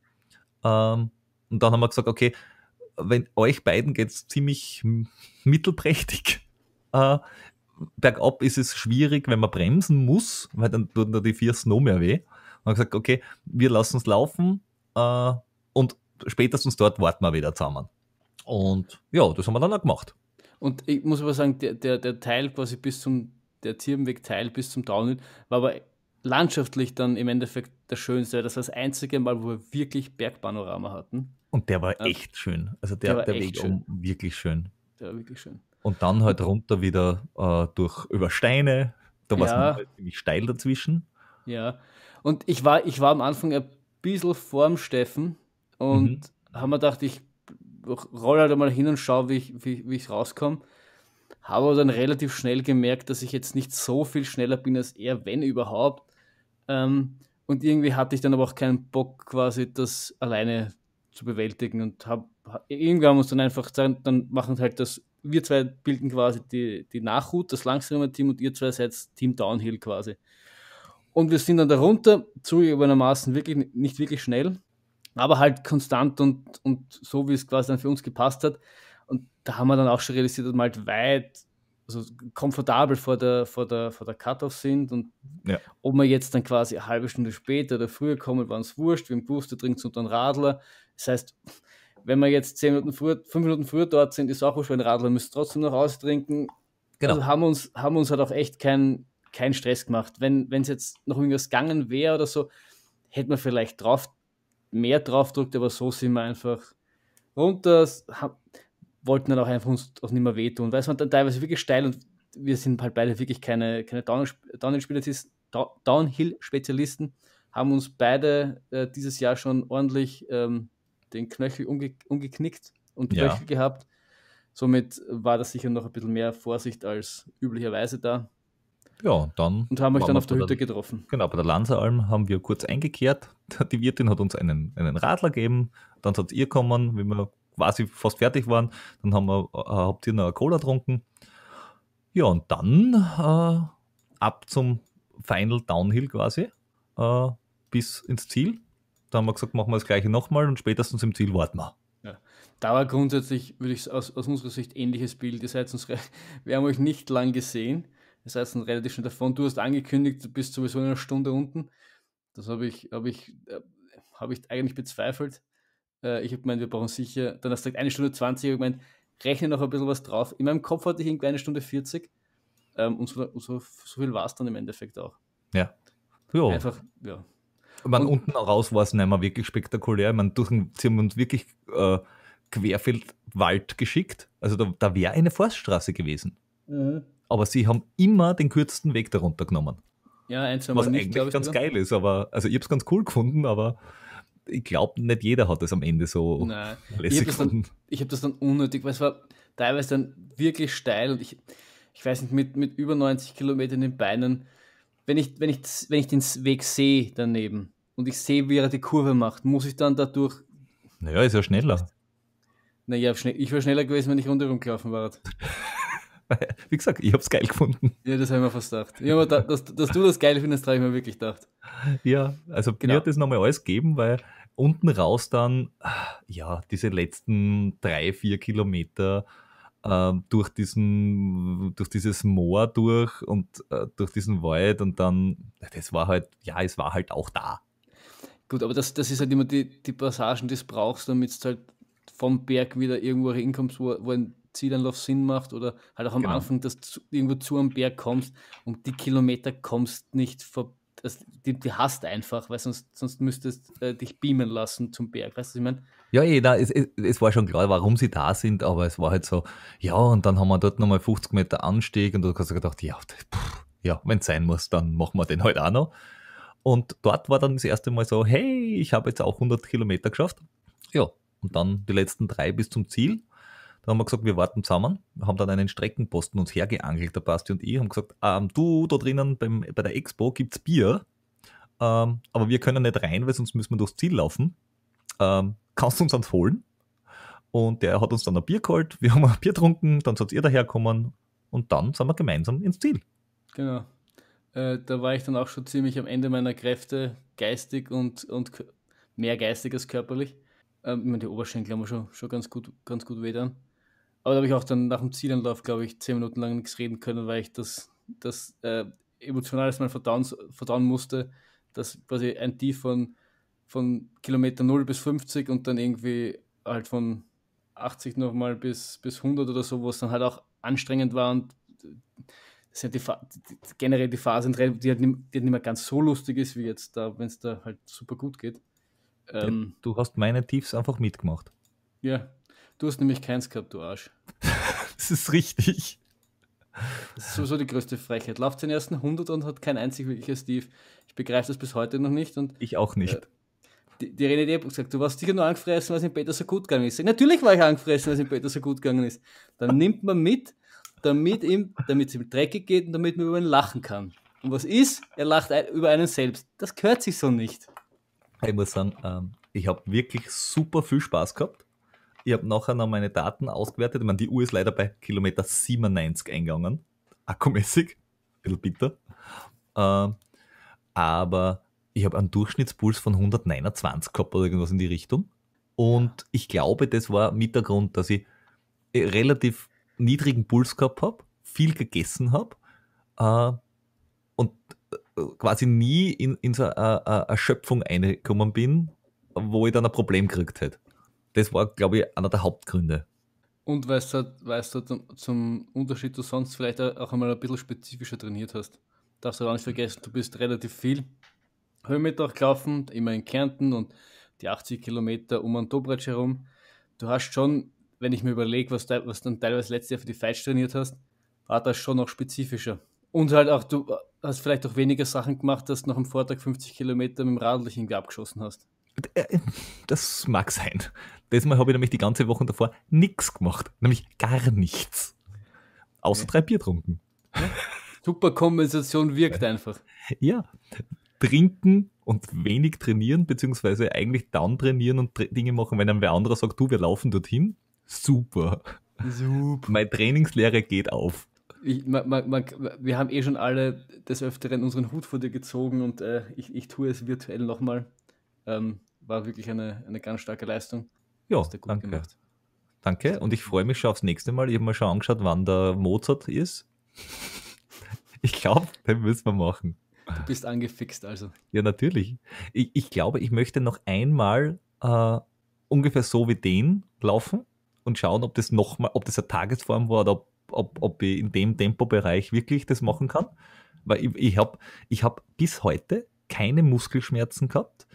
Ähm, und dann haben wir gesagt, okay, wenn euch beiden geht es ziemlich mittelprächtig. Äh, bergab ist es schwierig, wenn man bremsen muss, weil dann tun da die vier Snow mehr weh und haben gesagt, okay, wir lassen es laufen äh, und spätestens dort warten wir wieder zusammen. Und ja, das haben wir dann auch gemacht. Und ich muss aber sagen, der, der, der Teil quasi bis zum, der Zirbenweg-Teil bis zum Downhill war aber landschaftlich dann im Endeffekt der schönste. Das war das einzige Mal, wo wir wirklich Bergpanorama hatten. Und der war echt schön. Also der, der, der Weg schön. um wirklich schön. Der war wirklich schön. Und dann halt runter wieder äh, durch über Steine. Da war es ja. Halt ziemlich steil dazwischen. Ja, und ich war, ich war am Anfang ein bisschen vorm Steffen und mhm. habe mir gedacht, ich rolle halt mal hin und schaue, wie ich, wie, wie ich rauskomme. Habe aber dann relativ schnell gemerkt, dass ich jetzt nicht so viel schneller bin als er, wenn überhaupt. Ähm, und irgendwie hatte ich dann aber auch keinen Bock, quasi das alleine zu bewältigen und habe irgendwann muss dann einfach sagen, dann machen halt das, wir zwei bilden quasi die, die Nachhut, das langsame Team und ihr zwei seid Team Downhill quasi. Und wir sind dann darunter, zugegebenermaßen wirklich nicht wirklich schnell, aber halt konstant und, und so, wie es quasi dann für uns gepasst hat. Und da haben wir dann auch schon realisiert, dass wir halt weit, also komfortabel vor der, vor der, vor der Cut-Off sind. Und ja. ob wir jetzt dann quasi eine halbe Stunde später oder früher kommen, war uns wurscht. Wir haben Booster trinken und dann Radler. Das heißt, wenn wir jetzt zehn Minuten früher, fünf Minuten früher dort sind, ist auch wurscht, ein Radler müssen trotzdem noch austrinken. Genau. Also haben wir uns, haben uns halt auch echt kein, keinen Stress gemacht. Wenn es jetzt noch irgendwas gegangen wäre oder so, hätte man vielleicht drauf, mehr drauf gedrückt, aber so sind wir einfach runter, wollten dann auch einfach uns auch nicht mehr wehtun, weil es war dann teilweise wirklich steil und wir sind halt beide wirklich keine, keine Downhill-Spezialisten, haben uns beide äh, dieses Jahr schon ordentlich ähm, den Knöchel umge umgeknickt und Knöchel ja. gehabt. Somit war das sicher noch ein bisschen mehr Vorsicht als üblicherweise da. Ja, dann. Und haben euch dann auf der Hütte der, getroffen. Genau, bei der Lanseralm haben wir kurz eingekehrt. Die Wirtin hat uns einen, einen Radler gegeben. Dann seid ihr gekommen, wie wir quasi fast fertig waren. Dann haben wir, äh, habt ihr noch eine Cola getrunken. Ja, und dann äh, ab zum Final Downhill quasi äh, bis ins Ziel. Da haben wir gesagt, machen wir das gleiche nochmal und spätestens im Ziel warten wir. Da war grundsätzlich, würde ich aus, aus unserer Sicht ähnliches Bild. Ihr seid uns, wir haben euch nicht lang gesehen das heißt, dann relativ schnell davon. Du hast angekündigt, du bist sowieso in einer Stunde unten. Das habe ich, habe ich, äh, habe ich eigentlich bezweifelt. Äh, ich habe gemeint, wir brauchen sicher, dann hast du gesagt, eine Stunde 20, ich habe gemeint, rechne noch ein bisschen was drauf. In meinem Kopf hatte ich irgendwie eine Stunde 40 ähm, und so, so, so viel war es dann im Endeffekt auch. Ja. Jo. Einfach, ja. Ich meine, unten raus war es nicht mehr wirklich spektakulär. Ich meine, durch, sie haben uns wirklich äh, querfeldwald geschickt. Also da, da wäre eine Forststraße gewesen. Mhm aber sie haben immer den kürzesten Weg darunter genommen. Ja, eins Was nicht, eigentlich ganz geil ist, aber also ich habe es ganz cool gefunden, aber ich glaube, nicht jeder hat das am Ende so Nein. lässig ich gefunden. Dann, ich habe das dann unnötig, weil es war teilweise dann wirklich steil und ich, ich weiß nicht, mit, mit über 90 Kilometern in den Beinen, wenn ich, wenn ich, wenn ich den Weg sehe daneben und ich sehe, wie er die Kurve macht, muss ich dann dadurch. Naja, ist ja schneller. Naja, ich wäre schneller gewesen, wenn ich rundherum gelaufen war. Wie gesagt, ich habe es geil gefunden. Ja, das habe ich mir fast gedacht. Ich hab gedacht dass, dass, du das geil findest, habe ich mir wirklich gedacht. Ja, also genau. mir hat das nochmal alles gegeben, weil unten raus dann, ah, ja, diese letzten drei, vier Kilometer äh, durch, diesen, durch dieses Moor durch und äh, durch diesen Wald und dann, das war halt, ja, es war halt auch da. Gut, aber das, das ist halt immer die, die Passagen, die du brauchst, damit du halt vom Berg wieder irgendwo hinkommst, wo, wo ein Zieleinlauf Sinn macht oder halt auch am genau. Anfang, dass du irgendwo zu am Berg kommst und die Kilometer kommst nicht vor, also die, die, hast einfach, weil sonst, sonst müsstest äh, dich beamen lassen zum Berg, weißt du, was ich meine? Ja, eh, es, es, es, war schon klar, warum sie da sind, aber es war halt so, ja, und dann haben wir dort nochmal 50 Meter Anstieg und du hast halt gedacht, ja, ja, wenn es sein muss, dann machen wir den halt auch noch. Und dort war dann das erste Mal so, hey, ich habe jetzt auch 100 Kilometer geschafft. Ja, und dann die letzten drei bis zum Ziel. Da haben wir gesagt, wir warten zusammen, haben dann einen Streckenposten uns hergeangelt, der Basti und ich, haben gesagt, ähm, du, da drinnen beim, bei der Expo gibt es Bier, ähm, aber wir können nicht rein, weil sonst müssen wir durchs Ziel laufen. Ähm, kannst du uns eins holen? Und der hat uns dann ein Bier geholt, wir haben ein Bier getrunken, dann seid ihr daherkommen und dann sind wir gemeinsam ins Ziel. Genau. Äh, da war ich dann auch schon ziemlich am Ende meiner Kräfte, geistig und, und mehr geistig als körperlich. Ähm, ich meine, die Oberschenkel haben wir schon, schon ganz gut, ganz gut weh dann. Aber da habe ich auch dann nach dem Zielanlauf, glaube ich, zehn Minuten lang nichts reden können, weil ich das, das äh, emotional erstmal verdauen, verdauen musste, dass quasi ein Tief von, von Kilometer 0 bis 50 und dann irgendwie halt von 80 nochmal bis, bis 100 oder so, wo es dann halt auch anstrengend war und das äh, sind die, die, generell die Phasen, die halt, nicht, die halt nicht mehr ganz so lustig ist wie jetzt da, wenn es da halt super gut geht. Ähm, du hast meine Tiefs einfach mitgemacht. Ja, Du hast nämlich keins gehabt, du Arsch. das ist richtig. Das ist sowieso die größte Frechheit. Lauft den ersten 100 und hat kein einzig wirklicher Steve. Ich begreife das bis heute noch nicht. Und, ich auch nicht. Äh, die, die René Debruch sagt, du warst sicher nur angefressen, weil es in Peter so gut gegangen ist. Sag, Natürlich war ich angefressen, weil es in Peter so gut gegangen ist. Dann nimmt man mit, damit ihm, damit es ihm dreckig geht und damit man über ihn lachen kann. Und was ist? Er lacht ein, über einen selbst. Das gehört sich so nicht. Ich muss sagen, ähm, ich habe wirklich super viel Spaß gehabt ich habe nachher noch meine Daten ausgewertet. Ich meine, die Uhr ist leider bei Kilometer 97 eingegangen. Akkumäßig. Ein bisschen bitter. Äh, aber ich habe einen Durchschnittspuls von 129 gehabt oder irgendwas in die Richtung. Und ich glaube, das war mit der Grund, dass ich äh, relativ niedrigen Puls gehabt habe, viel gegessen habe äh, und äh, quasi nie in, in so eine äh, Erschöpfung reingekommen bin, wo ich dann ein Problem gekriegt hätte das war, glaube ich, einer der Hauptgründe. Und weil du, weißt du zum, zum, Unterschied du sonst vielleicht auch einmal ein bisschen spezifischer trainiert hast. Darfst du auch nicht vergessen, du bist relativ viel Höhenmeter auch gelaufen, immer in Kärnten und die 80 Kilometer um an Dobratsch herum. Du hast schon, wenn ich mir überlege, was, was dann teilweise letztes Jahr für die Fights trainiert hast, war das schon noch spezifischer. Und halt auch, du äh, hast vielleicht auch weniger Sachen gemacht, dass du noch am Vortag 50 Kilometer mit dem Radl irgendwie abgeschossen hast. Äh, das mag sein. Diesmal habe ich nämlich die ganze Woche davor nichts gemacht. Nämlich gar nichts. Außer drei Bier trunken. Ja. Super Kompensation wirkt einfach. Ja. Trinken und wenig trainieren, beziehungsweise eigentlich dann trainieren und Dinge machen, wenn einem wer anderer sagt, du, wir laufen dorthin. Super. Super. Meine Trainingslehre geht auf. Ich, man, man, man, wir haben eh schon alle des Öfteren unseren Hut vor dir gezogen und äh, ich, ich tue es virtuell nochmal. Ähm, war wirklich eine, eine ganz starke Leistung. Ja, danke. Gemacht. Danke und ich freue mich schon aufs nächste Mal. Ich habe mir schon angeschaut, wann der Mozart ist. ich glaube, den müssen wir machen. Du bist angefixt also. Ja, natürlich. Ich, ich glaube, ich möchte noch einmal äh, ungefähr so wie den laufen und schauen, ob das nochmal, ob das eine Tagesform war oder ob, ob, ob ich in dem Tempobereich wirklich das machen kann. Weil ich, ich habe ich hab bis heute keine Muskelschmerzen gehabt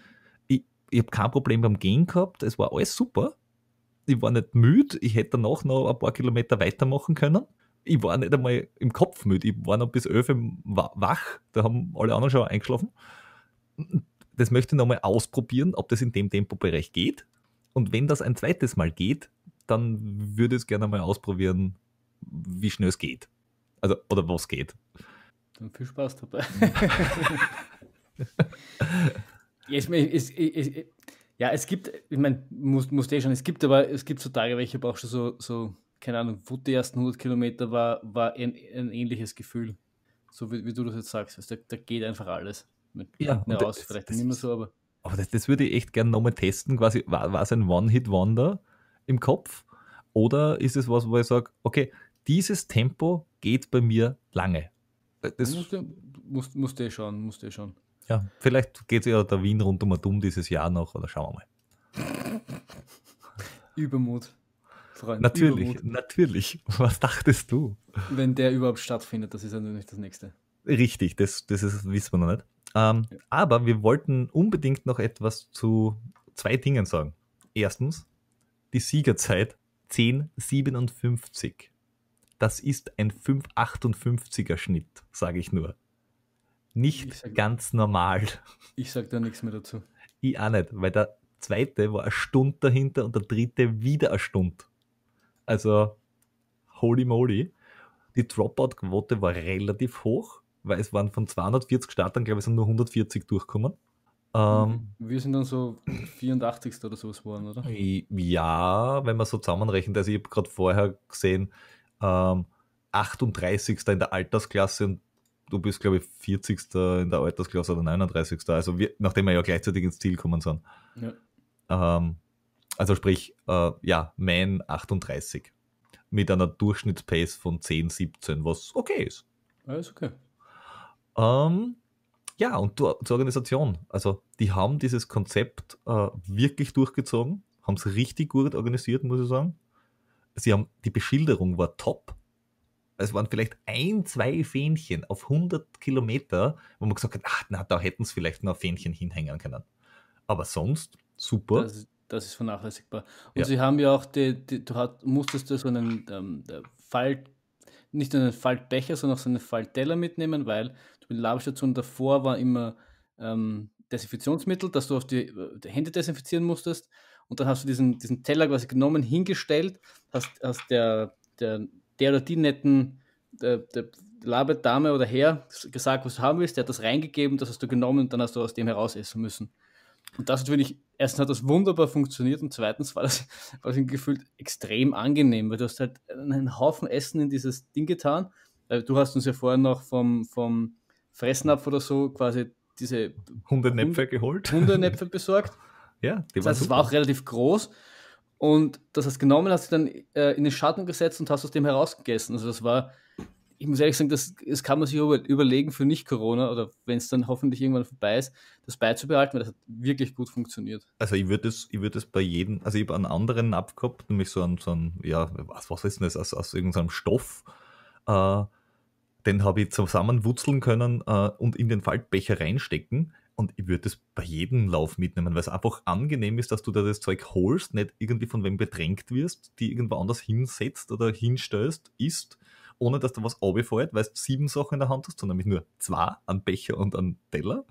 ich habe kein Problem beim Gehen gehabt, es war alles super. Ich war nicht müde, ich hätte danach noch ein paar Kilometer weitermachen können. Ich war nicht einmal im Kopf müde, ich war noch bis 11 wach, da haben alle anderen schon eingeschlafen. Das möchte ich nochmal ausprobieren, ob das in dem Tempobereich geht. Und wenn das ein zweites Mal geht, dann würde ich es gerne mal ausprobieren, wie schnell es geht. Also, oder was geht. Dann viel Spaß dabei. Ja, ist, ist, ist, ja es gibt, ich meine, muss, musst eh schon, es gibt aber, es gibt so Tage, welche brauchst du so, so keine Ahnung, wo die ersten 100 Kilometer war, war ein, ein ähnliches Gefühl. So wie, wie du das jetzt sagst, also, da, da geht einfach alles. Mit, ja, mit raus, das, vielleicht das, nicht mehr so, aber. Aber das, das würde ich echt gerne nochmal testen, quasi, war, war es ein One-Hit-Wonder im Kopf? Oder ist es was, wo ich sage, okay, dieses Tempo geht bei mir lange? Äh, das musst du, musst, musst eh schauen, musst du eh schauen. Ja, vielleicht geht ja der Wien rundum dumm dieses Jahr noch oder schauen wir mal. Übermut. Freund, natürlich, Übermut. natürlich. Was dachtest du? Wenn der überhaupt stattfindet, das ist ja natürlich das Nächste. Richtig, das, das ist, wissen wir noch nicht. Ähm, ja. Aber wir wollten unbedingt noch etwas zu zwei Dingen sagen. Erstens, die Siegerzeit 1057. Das ist ein 558er Schnitt, sage ich nur nicht sag, ganz normal. Ich sage da nichts mehr dazu. Ich auch nicht, weil der zweite war eine Stunde dahinter und der dritte wieder eine Stunde. Also, holy moly. Die Dropout-Quote war relativ hoch, weil es waren von 240 Startern, glaube ich, sind nur 140 durchgekommen. Ähm, mhm. wir sind dann so 84. oder sowas geworden, oder? Ja, wenn man so zusammenrechnet. Also, ich habe gerade vorher gesehen, ähm, 38. in der Altersklasse und du bist, glaube ich, 40. in der Altersklasse oder 39. Also wir, nachdem wir ja gleichzeitig ins Ziel kommen sind. Ja. Ähm, also sprich, äh, ja, mein 38 mit einer Durchschnittspace von 10, 17, was okay ist. Alles okay. Ähm, ja, und zur, zur Organisation. Also die haben dieses Konzept äh, wirklich durchgezogen, haben es richtig gut organisiert, muss ich sagen. Sie haben, die Beschilderung war top es waren vielleicht ein, zwei Fähnchen auf 100 Kilometer, wo man gesagt hat, ach, na, da hätten es vielleicht noch Fähnchen hinhängen können. Aber sonst super. Das, das ist vernachlässigbar. Und ja. sie haben ja auch, die, die, du hat, musstest du so einen ähm, Fall, nicht nur einen Faltbecher, sondern auch so einen Faltteller mitnehmen, weil die Labestation davor war immer ähm, Desinfektionsmittel, dass du auf die, die, äh, Hände desinfizieren musstest. Und dann hast du diesen, diesen Teller quasi genommen, hingestellt, hast, hast der, der der oder die netten äh, Labedame oder Herr gesagt, was du haben willst, der hat das reingegeben, das hast du genommen und dann hast du aus dem heraus essen müssen. Und das natürlich, erstens hat das wunderbar funktioniert und zweitens war das, war das gefühlt extrem angenehm, weil du hast halt einen Haufen Essen in dieses Ding getan. Äh, du hast uns ja vorher noch vom, vom Fressnapf oder so quasi diese Hundenäpfe Hund, geholt. Hundenäpfe besorgt. ja, die das heißt, es war auch relativ groß und das hast du genommen, hast du dann äh, in den Schatten gesetzt und hast aus dem herausgegessen. Also das war, ich muss ehrlich sagen, das, das kann man sich über, überlegen für Nicht-Corona oder wenn es dann hoffentlich irgendwann vorbei ist, das beizubehalten, weil das hat wirklich gut funktioniert. Also ich würde es, ich bei jedem, also ich habe einen anderen Napf gehabt, nämlich so einen, so einen ja, was, was ist denn das, aus, aus irgendeinem Stoff, äh, den habe ich zusammenwurzeln können äh, und in den Faltbecher reinstecken und ich würde das bei jedem Lauf mitnehmen, weil es einfach angenehm ist, dass du da das Zeug holst, nicht irgendwie von wem bedrängt wirst, die irgendwo anders hinsetzt oder hinstellst, isst, ohne dass da was runterfällt, weil du sieben Sachen in der Hand hast, sondern nämlich nur zwei, an Becher und an Teller.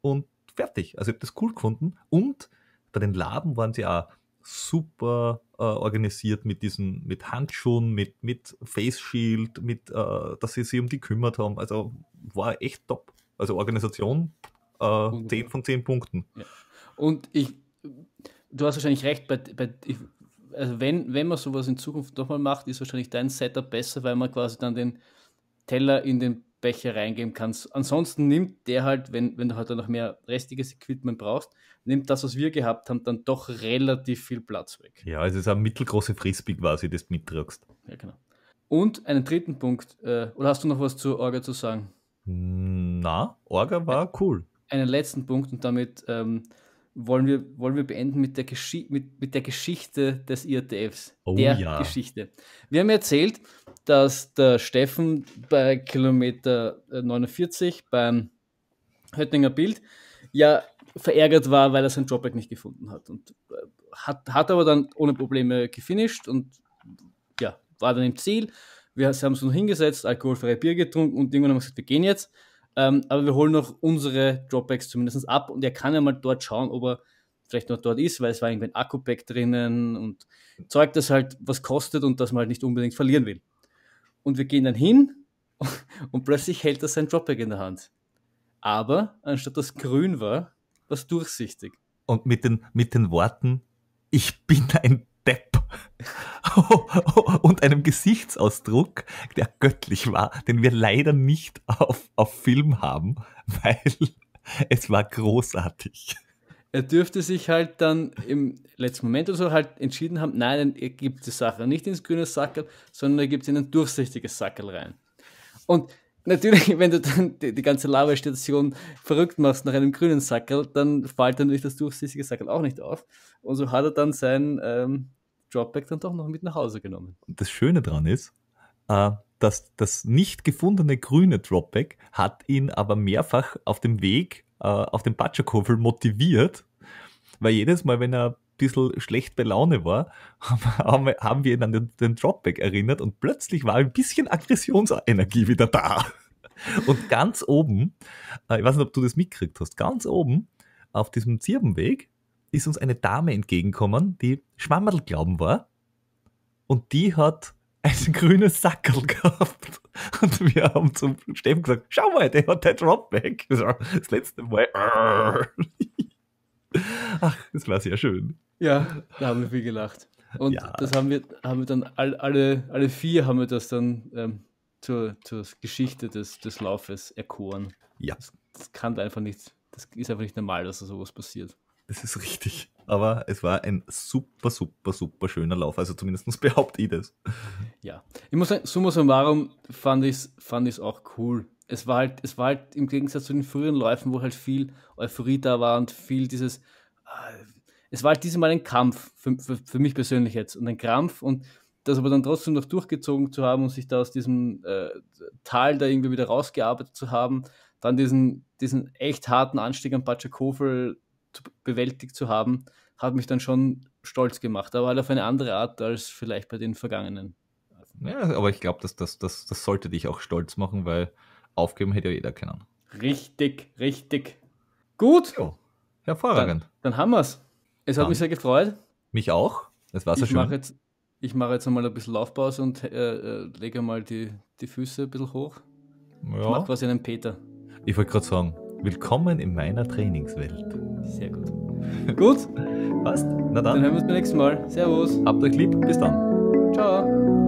Und fertig. Also ich habe das cool gefunden. Und bei den Laben waren sie auch super äh, organisiert mit diesen, mit Handschuhen, mit, mit Face Shield, mit, äh, dass sie sich um die kümmert haben. Also war echt top. Also Organisation äh, 10 von 10 Punkten. Ja. Und ich, du hast wahrscheinlich recht, bei, bei, also wenn, wenn man sowas in Zukunft nochmal macht, ist wahrscheinlich dein Setup besser, weil man quasi dann den Teller in den Becher reingeben kann. Ansonsten nimmt der halt, wenn, wenn du halt noch mehr restiges Equipment brauchst, nimmt das, was wir gehabt haben, dann doch relativ viel Platz weg. Ja, es ist eine mittelgroße Frisbee quasi, das mitträgst. Ja, genau. Und einen dritten Punkt, äh, oder hast du noch was zur Orga zu sagen? Hm, na, Orga war cool einen letzten Punkt und damit ähm, wollen, wir, wollen wir beenden mit der, Geschi mit, mit der Geschichte des IRTFs. Oh, der ja. Geschichte. Wir haben erzählt, dass der Steffen bei Kilometer 49 äh, beim Höttinger Bild ja verärgert war, weil er sein Jobback nicht gefunden hat. Und äh, hat, hat aber dann ohne Probleme gefinisht und ja, war dann im Ziel. Wir haben es nur hingesetzt, alkoholfreie Bier getrunken und irgendwann haben wir gesagt, wir gehen jetzt. Ähm, aber wir holen noch unsere Dropbacks zumindest ab und er kann ja mal dort schauen, ob er vielleicht noch dort ist, weil es war irgendwie ein Akku-Pack drinnen und Zeug, das halt was kostet und das man halt nicht unbedingt verlieren will. Und wir gehen dann hin und plötzlich hält er sein Dropback in der Hand. Aber anstatt dass grün war, war es durchsichtig. Und mit den, mit den Worten, ich bin ein und einem Gesichtsausdruck, der göttlich war, den wir leider nicht auf, auf Film haben, weil es war großartig. Er dürfte sich halt dann im letzten Moment oder so halt entschieden haben, nein, er gibt die Sache nicht ins grüne Sackel, sondern er gibt in ein durchsichtiges Sackel rein. Und natürlich, wenn du dann die, die ganze Lava-Station verrückt machst nach einem grünen Sackel, dann fällt natürlich das durchsichtige Sackel auch nicht auf. Und so hat er dann sein, ähm, Dropback dann doch noch mit nach Hause genommen. das Schöne daran ist, äh, dass das nicht gefundene grüne Dropback hat ihn aber mehrfach auf dem Weg äh, auf den Batschakofel motiviert, weil jedes Mal, wenn er ein bisschen schlecht bei Laune war, haben wir ihn an den, den Dropback erinnert und plötzlich war ein bisschen Aggressionsenergie wieder da. Und ganz oben, äh, ich weiß nicht, ob du das mitgekriegt hast, ganz oben auf diesem Zirbenweg ist uns eine Dame entgegengekommen, die Schwammerl glauben war. Und die hat ein grünes Sackel gehabt. Und wir haben zum Steffen gesagt, schau mal, der hat den Dropback. Das, das letzte Mal. Ach, das war sehr schön. Ja, da haben wir viel gelacht. Und ja. das haben wir, haben wir dann all, alle, alle vier haben wir das dann ähm, zur, zur Geschichte des, des Laufes erkoren. Ja. Das, das kann einfach nicht, das ist einfach nicht normal, dass da sowas passiert. Das ist richtig. Aber es war ein super, super, super schöner Lauf. Also zumindest behaupte ich das. Ja. Ich muss sagen, summa summarum fand ich es fand auch cool. Es war, halt, es war halt im Gegensatz zu den früheren Läufen, wo halt viel Euphorie da war und viel dieses. Äh, es war halt diesmal ein Kampf, für, für, für mich persönlich jetzt, und ein Krampf. Und das aber dann trotzdem noch durchgezogen zu haben und sich da aus diesem äh, Tal da irgendwie wieder rausgearbeitet zu haben, dann diesen, diesen echt harten Anstieg an Batschakofel bewältigt zu haben, hat mich dann schon stolz gemacht, aber halt auf eine andere Art als vielleicht bei den vergangenen. Ja, aber ich glaube, das, das, das, das sollte dich auch stolz machen, weil aufgeben hätte ja jeder können. Richtig, richtig. Gut. Jo, hervorragend. Dann, dann haben wir es. Es hat mich sehr gefreut. Mich auch. Das war so ich schön. Mach jetzt, ich mache jetzt einmal ein bisschen Laufpause und äh, äh, lege mal die, die Füße ein bisschen hoch. Ja. Ich mache quasi einen Peter. Ich wollte gerade sagen, Willkommen in meiner Trainingswelt. Sehr gut. gut? Passt? Na dann. Dann hören wir uns beim nächsten Mal. Servus. Ab der Clip. Bis dann. Ciao.